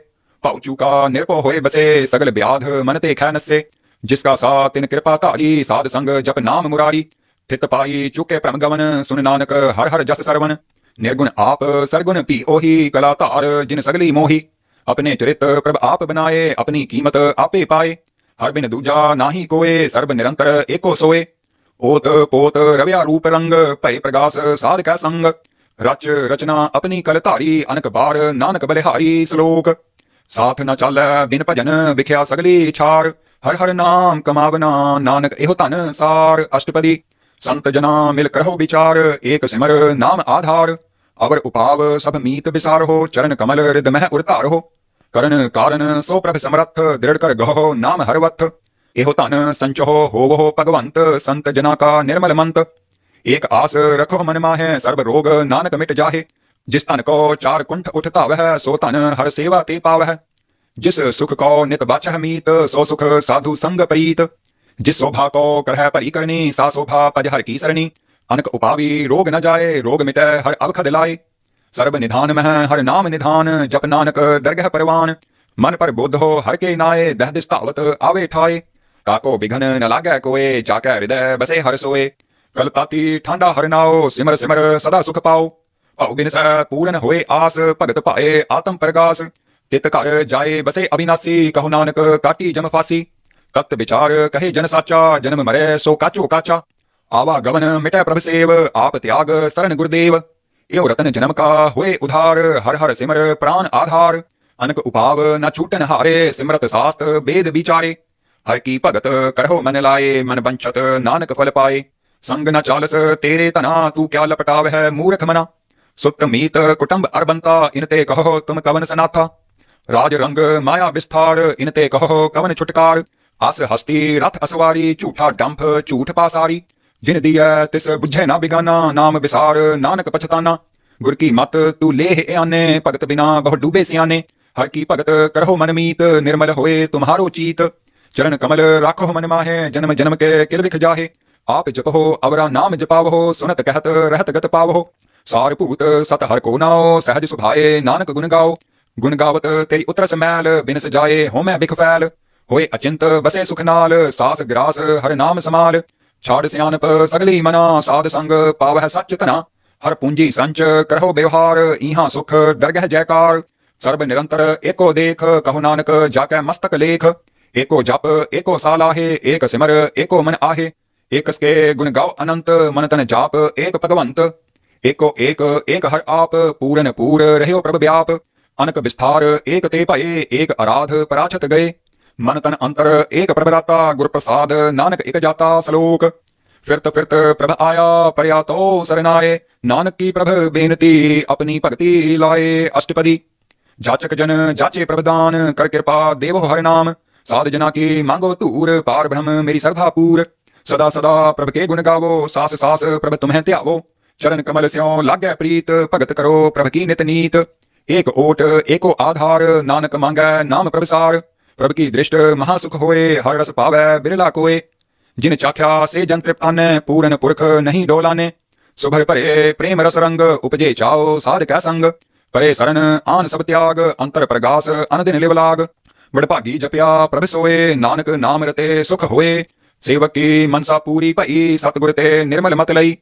पाउचू का निरपो होए बसे सगल व्याध मनते खैन से जिसका सा तिन कृपा ताली साध संग जप नाम मुरारी थित पाई चुके प्रम गमन सुन नानक हर हर जस सरवन निर्गुण आप सरगुण पी ओही कला तार जिन सगली मोही अपने चरित्र प्रभ आप बनाए अपनी कीमत आपे पाए हर बिन दूजा नाही कोए सर्व निरंतर एको सोए ओत पोत रव्या रूप रंग भय प्रकाश साध का संग रच रचना अपनी कल अनक बार नानक बलिहारी श्लोक साथ न चल बिन भजन बिख्या सगली छार हर हर नाम कमावना नानक एहो धन सार अष्टपदी संत जना मिल करहो विचार एक सिमर नाम आधार अवर उपाव सब मीत विसार हो चरण कमल रिद मह उड़तार हो करण कारण सो प्रभ समरथ दृढ़ कर गहो नाम हरवथ एहो तन संचहो वो भगवंत संत जना का निर्मल मंत एक आस रखो मन माहे सर्व रोग नानक मिट जाहे जिस तन को चार कुंठ उठता वह सो तन हर सेवा ते पावह जिस सुख को नित बाचह मीत सो सुख साधु संग प्रीत जिस शोभा को करह परी करनी सा शोभा पज हर की सरणी अनक उपावी रोग न जाए रोग मिटे हर अवख दिलाए सर्व निधान मह हर नाम निधान जप नानक दरगह परवान मन पर बोध हो हर के नाये दह दिस्तावत आवे ठाए काको बिघन न लागे कोए जाके हृदय बसे हर सोए कल ताती ठंडा हर नाओ सिमर सिमर सदा सुख पाओ औ बिन सह पूरन होए आस भगत पाए आत्म प्रकाश तित कर जाए बसे अविनाशी कहु नानक काटी जम फासी तत् विचार कहे जन साचा जन्म मरे सो काचो काचा आवा गवन मिटै प्रभु सेव आप त्याग शरण गुरुदेव एव रतन जनम का हुए उधार हर हर सिमर प्राण आधार अनक उपाव न छूटन हारे सिमरत शास्त्र वेद विचारे हर की भगत करहो मन लाए मन बंचत नानक फल पाए संग न चालस तेरे तना तू क्या लपटाव है मूर्ख मना सुत मीत कुटुंब अरबंता इनते कहो तुम कवन सनाथा राज रंग माया विस्तार इनते कहो कवन छुटकार आस हस्ती रथ असवारी झूठा डंफ झूठ पासारी जिन दिय तिस बुझे ना बिगाना नाम विसार नानक पछताना गुर की मत तू ले आने भगत बिना बहु डूबे सियाने हर की भगत करहो मनमीत निर्मल होए तुम्हारो चीत चरण कमल राखो मन माहे जन्म जन्म के किल बिख जाहे आप जपहो अवरा नाम जपावहो सुनत कहत रहत गत पावहो भूत सत हर को नाओ सहज सुभाए नानक गुण गाओ गुण गावत तेरी उतरस मैल बिन सजाए हो मैं बिख फैल होए अचिंत बसे सुख नाल सास ग्रास हर नाम समाल छाड़ सियानप सगली मना साध संग पाव है सच तना हर पूंजी संच करहो व्यवहार इहां सुख दरगह जयकार सर्व निरंतर एको देख कहो नानक जाके मस्तक लेख एको जप एको साल आहे एक सिमर एको मन आहे एक स्के गुण गाव अनंत मन तन जाप एक भगवंत एको एक एक हर आप पूरन पूर रहो प्रभ व्याप अनक विस्तार एक ते पाए एक आराध पराछत गए मन तन अंतर एक प्रभराता गुर प्रसाद नानक एक जाता सलोक फिरत फिरत प्रभ आया तो सरनाए नानक की प्रभ बेनती अपनी भक्ति लाए अष्टपदी जाचक जन जाचे प्रभदान कर कृपा देव हर नाम साध जना की मांगो तूर पार ब्रह्म मेरी श्रद्धा पूर सदा सदा प्रभ के गुण गावो सास सास प्रभ तुम्हें त्यावो चरण कमल स्यो लाग्य प्रीत भगत करो प्रभ की नित नीत एक ओट एको आधार नानक मांग नाम प्रभसार ਪ੍ਰਭ ਕੀ ਦ੍ਰਿਸ਼ਟ ਮਹਾ ਸੁਖ ਹੋਏ ਹਰ ਰਸ ਪਾਵੈ ਬਿਰਲਾ ਕੋਏ ਜਿਨ ਚਾਖਿਆ ਸੇ ਜਨ ਤ੍ਰਿਪਤਾਨ ਪੂਰਨ ਪੁਰਖ ਨਹੀਂ ਡੋਲਾਨੇ ਸੁਭਰ ਭਰੇ ਪ੍ਰੇਮ ਰਸ ਰੰਗ ਉਪਜੇ ਚਾਉ ਸਾਧ ਕੈ ਸੰਗ ਪਰੇ ਸਰਨ ਆਨ ਸਭ ਤਿਆਗ ਅੰਤਰ ਪ੍ਰਗਾਸ ਅਨਦਿਨ ਲਿਵ ਲਾਗ ਭਾਗੀ ਜਪਿਆ ਪ੍ਰਭ ਸੋਏ ਨਾਨਕ ਨਾਮ ਰਤੇ ਸੁਖ ਹੋਏ ਸੇਵਕ ਕੀ ਮਨਸਾ ਪੂਰੀ ਭਈ ਸਤਗੁਰ ਤੇ ਨਿਰਮਲ ਮਤ ਲਈ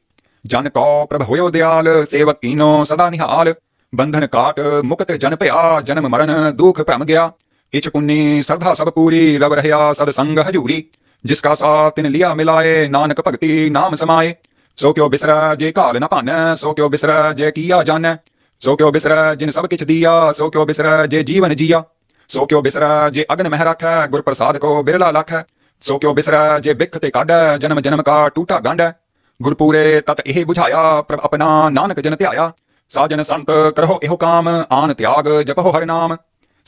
ਜਨ ਕੋ ਪ੍ਰਭ ਹੋਇਓ ਦਿਆਲ ਸੇਵਕ ਕੀਨੋ ਸਦਾ ਨਿਹਾਲ ਬੰਧਨ ਕਾਟ ਮੁਕਤ ਜਨ ਭਿਆ ਜਨਮ ਮਰਨ ਦੁਖ ਭ੍ਰਮ ਗਿਆ इच पुण्य श्रद्धा सब पूरी रव रहया सदसंग हजूरी जिसका साथ तिन लिया मिलाए नानक भक्ति नाम समाए सो क्यों बिसर जे काल न पान सो क्यों बिसर जे किया जान सो क्यों बिसरा जिन सब किच दिया सो क्यों बिसरा जे जीवन जिया सो क्यों बिसर जे अग्न मह राख गुर प्रसाद को बिरला लाख सो क्यों बिसर जे बिख ते काड जन्म जन्म का टूटा गांड गुरपुरे तत एह बुझाया प्रभ अपना नानक जन त्याया साजन संत करहो एहो काम आन त्याग जपहो हर नाम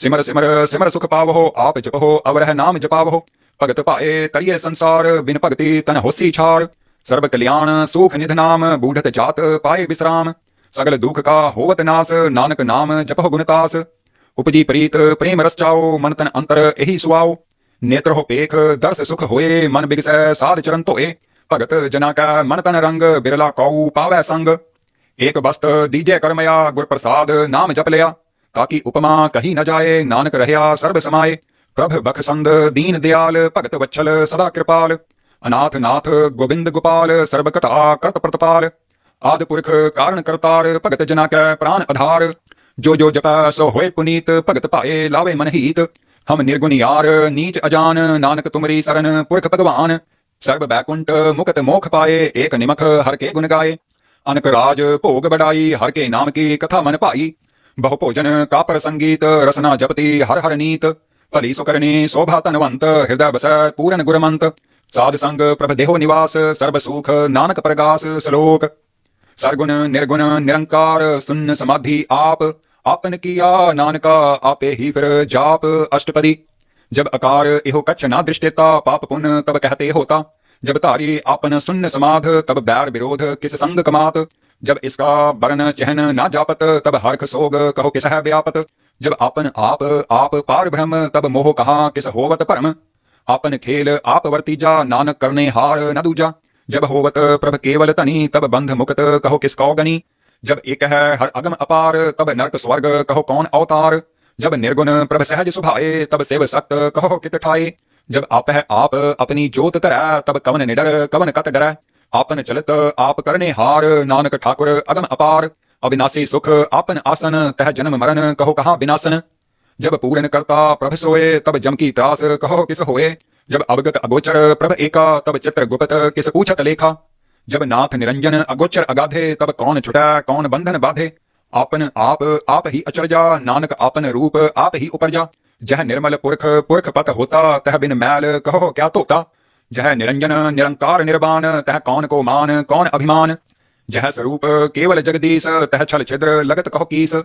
सिमर सिमर सिमर सुख पावहो आप जपहो अवरह नाम जपावहो भगत पाए तरिय संसार बिन भगति तन होसी छार सर्व कल्याण सुख निधनाम बूढ़त जात पाए विश्राम सगल दुख का होवत नास नानक नाम जपह गुणतास उपजी प्रीत प्रेम रस चाओ मन तन अंतर यही सुआओ नेत्र हो पेख दर्श सुख होए मन बिगस साध चरण तोए भगत जना का मन तन रंग बिरला कौ पावै संग एक बस्त दीजे कर्मया गुर प्रसाद नाम जप लिया ताकि उपमा कही न जाए नानक रहया सर्व समाये प्रभ संद दीन दयाल भगत वच्छल सदा कृपाल अनाथ नाथ गोविंद गोपाल सर्वकटा कृत प्रतपाल आदि पुरख कारण करतार भगत जना कै प्राण आधार जो जो जप सो हो पुनीत भगत पाए लावे मनहीत हम निर्गुण यार नीच अजान नानक तुमरी शरण पुरख भगवान सर्व बैकुंठ मुकत मोख पाए एक निमख हर के गुण गाए अनक राज भोग बढ़ाई हर के नाम की कथा मन पाई बहुभोजन कापर संगीत रसना जपति हर हर नीत फली सुकरणी शोभा तनवंत हृदय बस पूरन गुरमंत साध संग प्रभ देहो निवास सर्व सुख नानक प्रकाश श्लोक सरगुण निर्गुण निरंकार सुन्न समाधि आप आपन किया नानका आपे ही फिर जाप अष्टपदी जब अकार इहो कच्छ ना दृष्टिता पाप पुन तब कहते होता जब तारी आपन सुन्न समाध तब बैर विरोध किस संग कमात जब इसका बरन चहन ना जापत तब हर्ख सोग कहो किस है व्यापत जब आपन आप आप पार भ्रम तब मोह कहा किस होवत परम आपन खेल आप जा नानक करने हार न दूजा जब होवत प्रभ केवल तनी तब बंध मुकत कहो किस गनी जब एक है हर अगम अपार तब नरक स्वर्ग कहो कौन अवतार जब निर्गुण प्रभ सहज सुभाए तब सेव सत्य कहो कित ठाए जब आप है आप अपनी ज्योत तरह तब कवन निडर कवन कत डरा आपन चलत आप करने हार नानक ठाकुर अगम अपार अविनाशी सुख आपन आसन तह जन्म मरण कहो कहा विनाशन जब पूर्ण करता प्रभ सोए तब जम की त्रास कहो किस होए जब अवगत अगोचर प्रभ एका तब चित्र गुप्त किस पूछत लेखा जब नाथ निरंजन अगोचर अगाधे तब कौन छुटा कौन बंधन बाधे आपन आप आप ही जा नानक आपन रूप आप ही उपर जा जह निर्मल पुरख पुरख पत होता तह बिन मैल कहो क्या तोता जह निरंजन निरंकार निर्वाण तह कौन को मान कौन अभिमान जह स्वरूप केवल जगदीश तह छल छिद्र लगत कहो कीस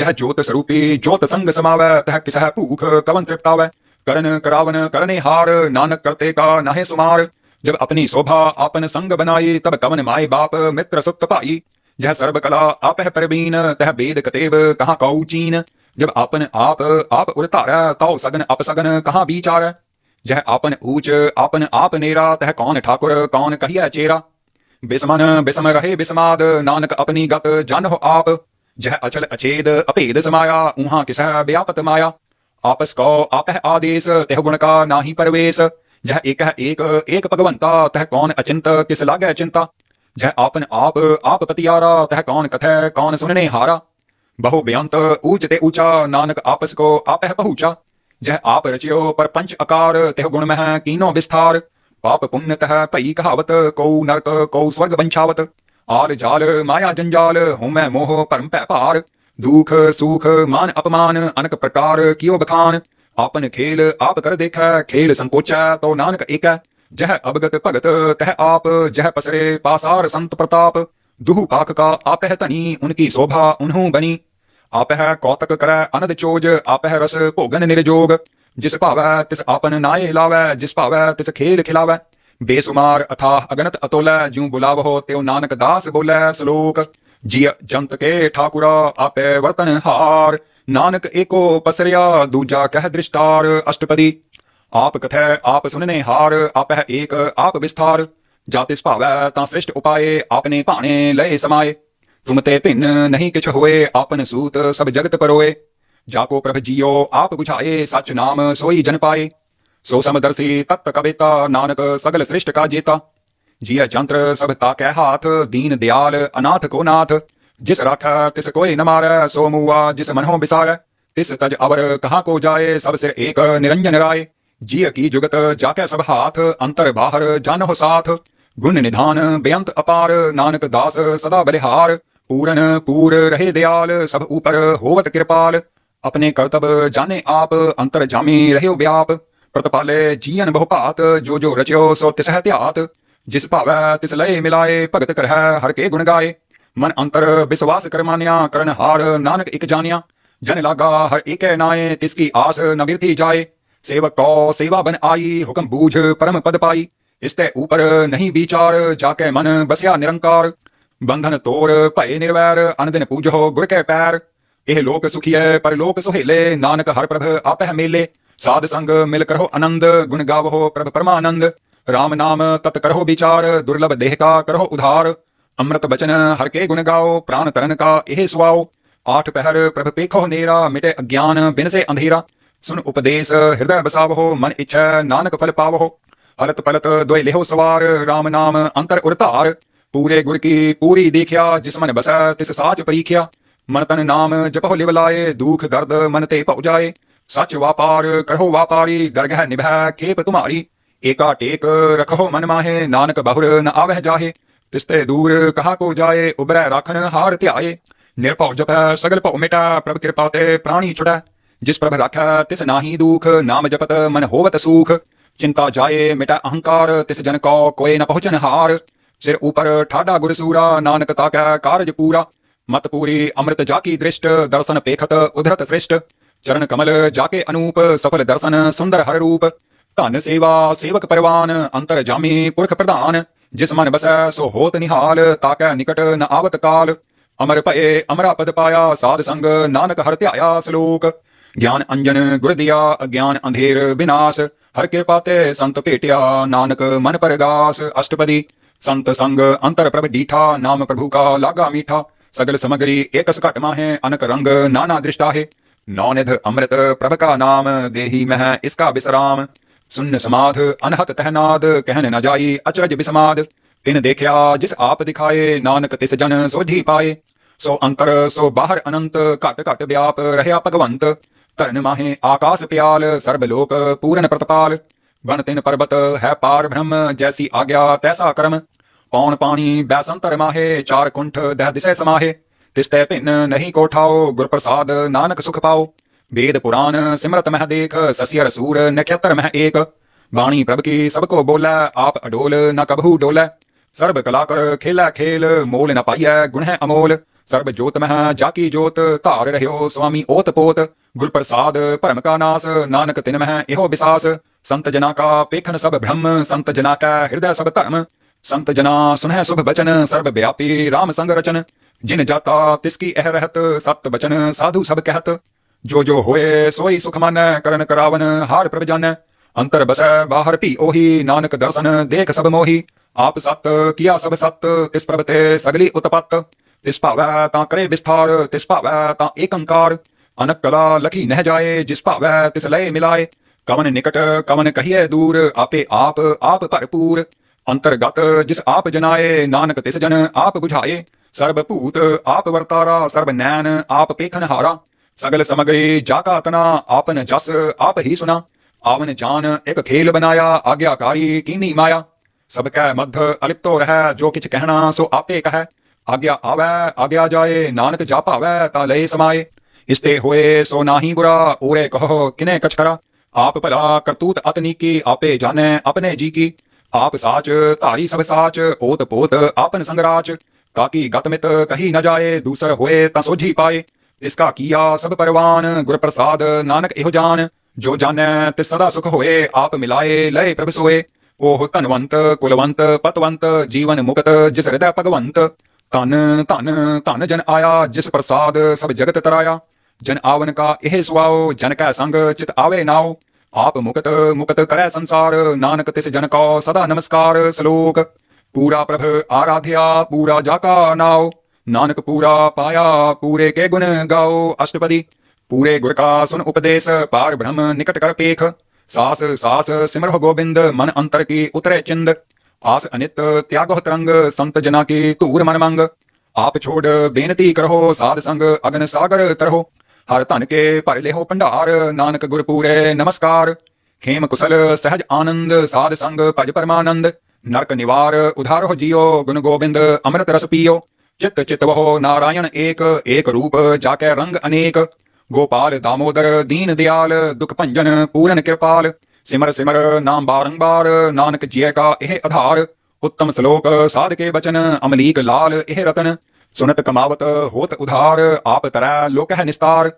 जह ज्योत स्वरूपी ज्योत संग समाव तह किस भूख कवन तृप्ताव करन करावन करने हार नानक करते का नाहे सुमार जब अपनी शोभा आपन संग बनाई तब कवन माए बाप मित्र सुत पाई जह सर्व कला है परवीन तह वेद कतेव कहाँ कऊ चीन जब आपन आप आप उतारा ताओ सगन अपसगन कहाँ विचार जह आपन ऊंच आपन आप नेरा तह कौन ठाकुर कौन कहिया चेरा बिस्मन बिस्म रहे बिस्माद नानक अपनी गत जान हो आप जह अचल अचेद अपेद समाया ऊहा किसह व्यापत माया आपस कौ है आदेश तह गुण का नाही परवेश जह एक एक एक भगवंता तह कौन अचिंत किस लागे चिंता जह आपन आप आप पतियारा तह कौन कथ कौन सुनने हारा बहु बेअंत ऊंच ते ऊंचा नानक आपस को आपह पहुंचा जह आप रचियो पर पंच अकार तेह गुण मह कीनो विस्तार पाप पुण्य तह पई कहावत कौ नरक कौ स्वर्ग बंछावत आर जाल माया जंजाल होम मैं मोह परम पैपार दुख सुख मान अपमान अनक प्रकार कियो बखान आपन खेल आप कर देख खेल संकोच तो नानक एक जह अवगत भगत तह आप जह पसरे पासार संत प्रताप दुह पाख का आप तनी उनकी शोभा उन्हों बनी ਆਪਹਿ ਕੌਤਕ ਕਰੈ ਅਨਦ ਚੋਜ ਆਪਹਿ ਰਸ ਭੋਗਨ ਨਿਰਜੋਗ ਜਿਸ ਭਾਵੈ ਤਿਸ ਆਪਨ ਨਾਏ ਲਾਵੈ ਜਿਸ ਭਾਵੈ ਤਿਸ ਖੇਲ ਖਿਲਾਵੈ ਬੇਸੁਮਾਰ ਅਥਾ ਅਗਨਤ ਅਤੋਲੈ ਜਿਉ ਬੁਲਾਵਹੋ ਤਿਉ ਨਾਨਕ ਦਾਸ ਬੋਲੇ ਸ਼ਲੋਕ ਜੀ ਜੰਤ ਕੇ ਠਾਕੁਰਾ ਆਪੇ ਵਰਤਨ ਹਾਰ ਨਾਨਕ ਏਕੋ ਪਸਰਿਆ ਦੂਜਾ ਕਹਿ ਦ੍ਰਿਸ਼ਟਾਰ ਅਸ਼ਟਪਦੀ ਆਪ ਕਥੈ ਆਪ ਸੁਨਨੇ ਹਾਰ ਆਪਹਿ ਏਕ ਆਪ ਵਿਸਥਾਰ ਜਾਤਿ ਸੁਭਾਵੈ ਤਾਂ ਸ੍ਰਿਸ਼ਟ ਉਪਾਏ ਆਪਨੇ ਭਾਣੇ ਲਏ ਸਮਾਏ तुम ते नहीं किछ होए आपन सूत सब जगत परोए जाको प्रभ जियो आप बुझाए सच नाम सोई जन पाए सो समदर्शी तत्व कविता नानक सगल श्रेष्ठ का जेता जिय जंत्र सब ताके हाथ दीन दयाल अनाथ को नाथ जिस राख तिस कोई न मार सो मुआ जिस मनहो बिसार तिस तज अवर कहाँ को जाए सब सिर एक निरंजन राय जिय की जुगत जाके सब हाथ अंतर बाहर जान हो साथ गुण निधान बेअंत अपार नानक दास सदा बलिहार पूरन पूर रहे दयाल सब ऊपर होवत कृपाल अपने कर्तव्य जाने आप अंतर जामी रहे व्याप प्रतपाले जीवन बहुपात जो जो रचयो सो तिसह त्यात जिस भावै तिस लय मिलाए भगत करह हर के गुण गाए मन अंतर विश्वास करमान्या करण हार नानक इक जानिया जन लागा हर एक नाये तिसकी आस नविरती जाए सेवक कौ सेवा बन आई हुक्म बूझ परम पद पाई इसते ऊपर नहीं विचार जाके मन बसया निरंकार ਬੰਧਨ ਤੋੜ ਭਏ ਨਿਰਵੈਰ ਅਨੰਦ ਪੂਜੋ ਗੁਰ ਕੈ सुखी है ਲੋਕ ਸੁਖੀਐ ਪਰਲੋਕ ਸੁਹੇਲੇ ਨਾਨਕ ਹਰ ਪ੍ਰਭ ਆਪਹਿ ਮੇਲੇ ਸਾਧ ਸੰਗ ਮਿਲ ਕਰੋ ਆਨੰਦ ਗੁਣ ਗਾਵੋ ਪ੍ਰਭ ਪਰਮਾਨੰਦ राम नाम तत् करो विचार दुर्लभ देह का करो उधार अमृत बचन हर के गुण गाओ प्राण तरन का एह सुआओ आठ पहर प्रभ पेखो नेरा मिटे अज्ञान बिन से अंधेरा सुन उपदेश हृदय बसावहो मन इच्छा नानक फल पावहो हलत पलत द्वय लेहो सवार राम नाम अंतर उतार पूरे गुड़ की पूरी देखिया जिसमन बसै तिस साच परीख्या मन तन नाम जपहो लिव दुख दर्द मन ते पौ जाए सच व्यापार कहो व्यापारी दरगह निभा केप तुम्हारी एका टेक रखो मन माहे नानक बहुर न आवह जाहे तिस्ते दूर कहा को जाए उबरै राखन हार त्याए निरभौ जप सगल भौ मिटा प्रभ कृपा ते प्राणी छुटै जिस प्रभ राख तिस नाही दुख नाम जपत मन होवत सुख चिंता जाए मिटा अहंकार तिस जन को कोय न पहुचन हार सिर ऊपर ठाडा गुरसूरा नानक ताकै कारज पूरा मत पूरी अमृत जाकी दृष्ट दर्शन पेखत उधरत श्रेष्ठ चरण कमल जाके अनूप सफल दर्शन सुंदर हर रूप धन सेवा सेवक परवान अंतर जामी पुरख प्रधान जिस मन बसै सो होत निहाल ताकै निकट न आवत काल अमर भये अमरा पद पाया साध संग नानक हर त्याया श्लोक ज्ञान अंजन गुर दिया अज्ञान अंधेर विनाश हर कृपा संत भेटिया नानक मन पर गास अष्टपदी संत संग अंतर प्रभ डीठा नाम प्रभु का लागा मीठा सगल समग्री एक सकाटमा है अनक रंग नाना दृष्टा है नौनिध अमृत प्रभ का नाम देही मह इसका विश्राम सुन्न समाध अनहत तहनाद कहने न जाई अचरज बिसमाद तिन देखया जिस आप दिखाए नानक तिस जन सोझी पाए सो अंतर सो बाहर अनंत घट घट व्याप रहया भगवंत तरण माहे आकाश प्याल सर्वलोक पूरन प्रतपाल बन तिन पर्वत है पार ब्रह्म जैसी आज्ञा तैसा कर्म पौन पानी बैसंतर माहे चार कुंठ दह दिशे समाहे तिस्ते पिन नहीं कोठाओ गुर प्रसाद नानक सुख पाओ वेद पुराण सिमरत मह देख ससियर सूर नक्षत्र मह एक वाणी प्रभ की सबको बोला आप अडोल न कबहू डोल सर्व कलाकर खेला खेल मोल न पाइय गुण है अमोल सर्व ज्योत मह जाकी ज्योत तार रहो स्वामी ओत पोत गुर प्रसाद परम का नास नानक तिन मह इहो विशास संत जना का पेखन सब ब्रह्म संत जना का हृदय सब धर्म संत जना सुनह शुभ बचन सर्व व्यापी राम संग रचन जिन जाता तिसकी एह रहत सत बचन साधु सब कहत जो जो होए सोई सुख मन करन करावन हार प्रभ जान अंतर बस बाहर पी ओही नानक दर्शन देख सब मोही आप सत किया सब सत तिस प्रभ ते सगली उत्पत तिस भाव ता करे विस्तार तिस भाव ता एकंकार अनक कला लखी नह जाए जिस भावै तिस लय मिलाए कवन निकट कवन कहिए दूर आपे आप आप भरपूर अंतर्गत जिस आप जनाए नानक तिस जन आप बुझाए सर्वभूत आप वर्तारा सर्व नैन आप पेखन हारा सगल समग्रे जाका तना आपन जस आप ही सुना आवन जान एक खेल बनाया आज्ञाकारी कीनी माया सबकै मध्य अलिप्तो रह जो किच कहना सो आपे कह आज्ञा आवे आज्ञा जाए नानक जा पावे ता ले समाए इसते हुए सो नाही बुरा ओरे कहो किने कछ करा आप भला करतूत अतनी की आपे जाने अपने जी की आप साच तारी सब साच ओत पोत आपन संगराच ताकि गतमित कही न जाए दूसर होए ता सोझी पाए इसका किया सब परवान गुर प्रसाद नानक एह जान जो जाने ते सदा सुख होए आप मिलाए लय प्रभ सोए ओह धनवंत कुलवंत पतवंत जीवन मुक्त जिस हृदय भगवंत धन धन धन जन आया जिस प्रसाद सब जगत तराया जन आवन का यह सुहाओ जन कै संग चित आवे नाओ आप मुकत मुकत कर संसार नानक तिस जन का सदा नमस्कार श्लोक पूरा प्रभ आराध्या पूरा जाका नाओ नानक पूरा पाया पूरे के गुण गाओ अष्टपदी पूरे गुर का सुन उपदेश पार ब्रह्म निकट कर पेख सास सास सिमरह गोविंद मन अंतर की उतरे चिंद आस अनित त्याग तरंग संत जना की तूर मन मंग आप छोड़ बेनती करहो साध संग अग्न सागर तरहो हर धन के ਭਰ ਲਿਓ भंडार नानक ਗੁਰ नमस्कार ਨਮਸਕਾਰ कुशल सहज आनंद साध संग भज ਭਜ नरक निवार ਨਿਵਾਰ ਉਧਾਰ ਹੋ ਜਿਓ ਗੁਣ ਗੋਬਿੰਦ ਅੰਮ੍ਰਿਤ ਰਸ ਪੀਓ चित्त चित वहो नारायण एक एक रूप जाके रंग अनेक गोपाल दामोदर दीन दयाल दुख भंजन पूरन कृपाल सिमर सिमर नाम बारंबार नानक जिय का एह आधार उत्तम श्लोक साध के बचन अमलीक लाल एह रतन सुनत कमावत होत उधार आप तरह लोक है निस्तार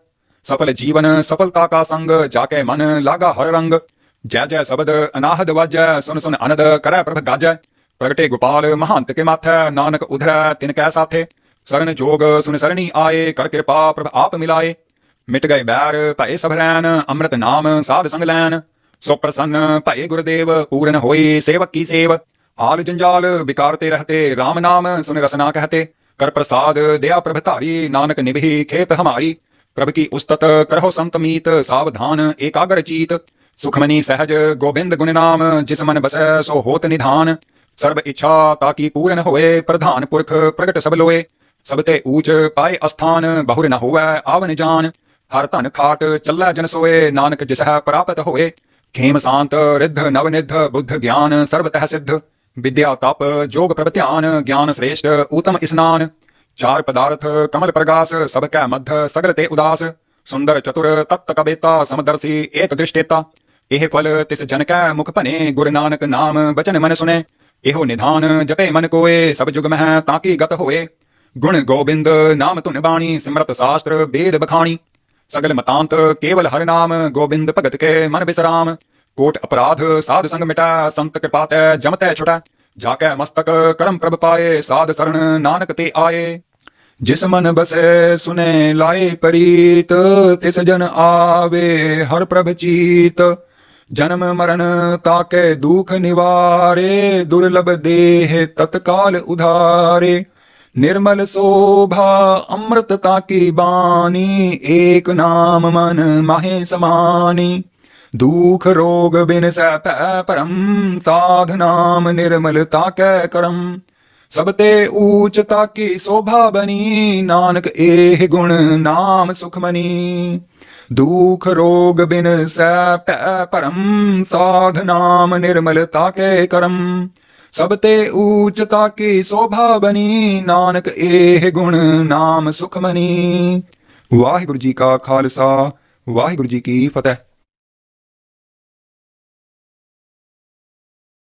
सफल जीवन सफलता का संग जाके मन लागा हर रंग जय जय सबद अनाहद वाज सुन सुन अनद कर प्रभ गाज प्रगटे गोपाल महंत के माथ नानक उधर तिन कै साथे सरन जोग सुन सरणी आए कर कृपा प्रभ आप मिलाए मिट गए बैर भय सभरैन अमृत नाम साध संग लैन सो प्रसन्न गुरुदेव पूर्ण होई सेवक की सेव आल जंजाल बिकारते रहते राम नाम सुन रसना कहते कर प्रसाद दया प्रभतारी नानक निभि खेत हमारी प्रभ की उस्तत करहो संतमीत सावधान एकाग्र चीत सुखमनी सहज गोविंद गुण नाम जिस मन बस सो होत निधान सर्व इच्छा ताकि पूर्ण होए प्रधान पुरख प्रकट सब लोए सबते ऊच पाए स्थान बहुर न होवे आवन जान हर धन खाट चल जन सोए नानक जिसह प्राप्त होए खेम शांत रिद्ध नवनिध बुद्ध ज्ञान सर्वतः सिद्ध विद्या तप जोग प्रत्यान ज्ञान श्रेष्ठ उत्तम स्नान चार पदार्थ कमल प्रकाश कै मध्य सगल ते उदास सुंदर चतुर तत्त कबेता समदर्शी एक दृष्टेता एह फल तिस जन कै मुख पने गुरु नानक नाम बचन मन सुने एहो निधान जपे मन कोए सब जुग मह ताकि गत होए गुण गोविंद नाम तुन बाणी सिमरत शास्त्र वेद बखाणी सगल मतांत केवल हर नाम गोविंद भगत के मन विश्राम कोट अपराध साध संग मिटा संत के तय जमत छुटा जाके मस्तक करम प्रभ पाए साध शरण नानक ते आए जिस मन बसे सुने लाए परीत तिस जन आवे हर प्रभ चीत जन्म मरण ताके दुख निवारे दुर्लभ देह तत्काल उधारे निर्मल शोभा अमृत ताकी बानी एक नाम मन माहे समानी दुख रोग बिन सप परम नाम निर्मलता कै करम सबते ऊच ताकी शोभा बनी नानक एह गुण नाम सुखमनी दुख रोग बिन सप परम साधनाम निर्मलता कै करम सबते ऊच ताकी शोभा बनी नानक एह गुण नाम सुखमनी वाहिगुरु जी का खालसा वाहिगुरु जी की फतेह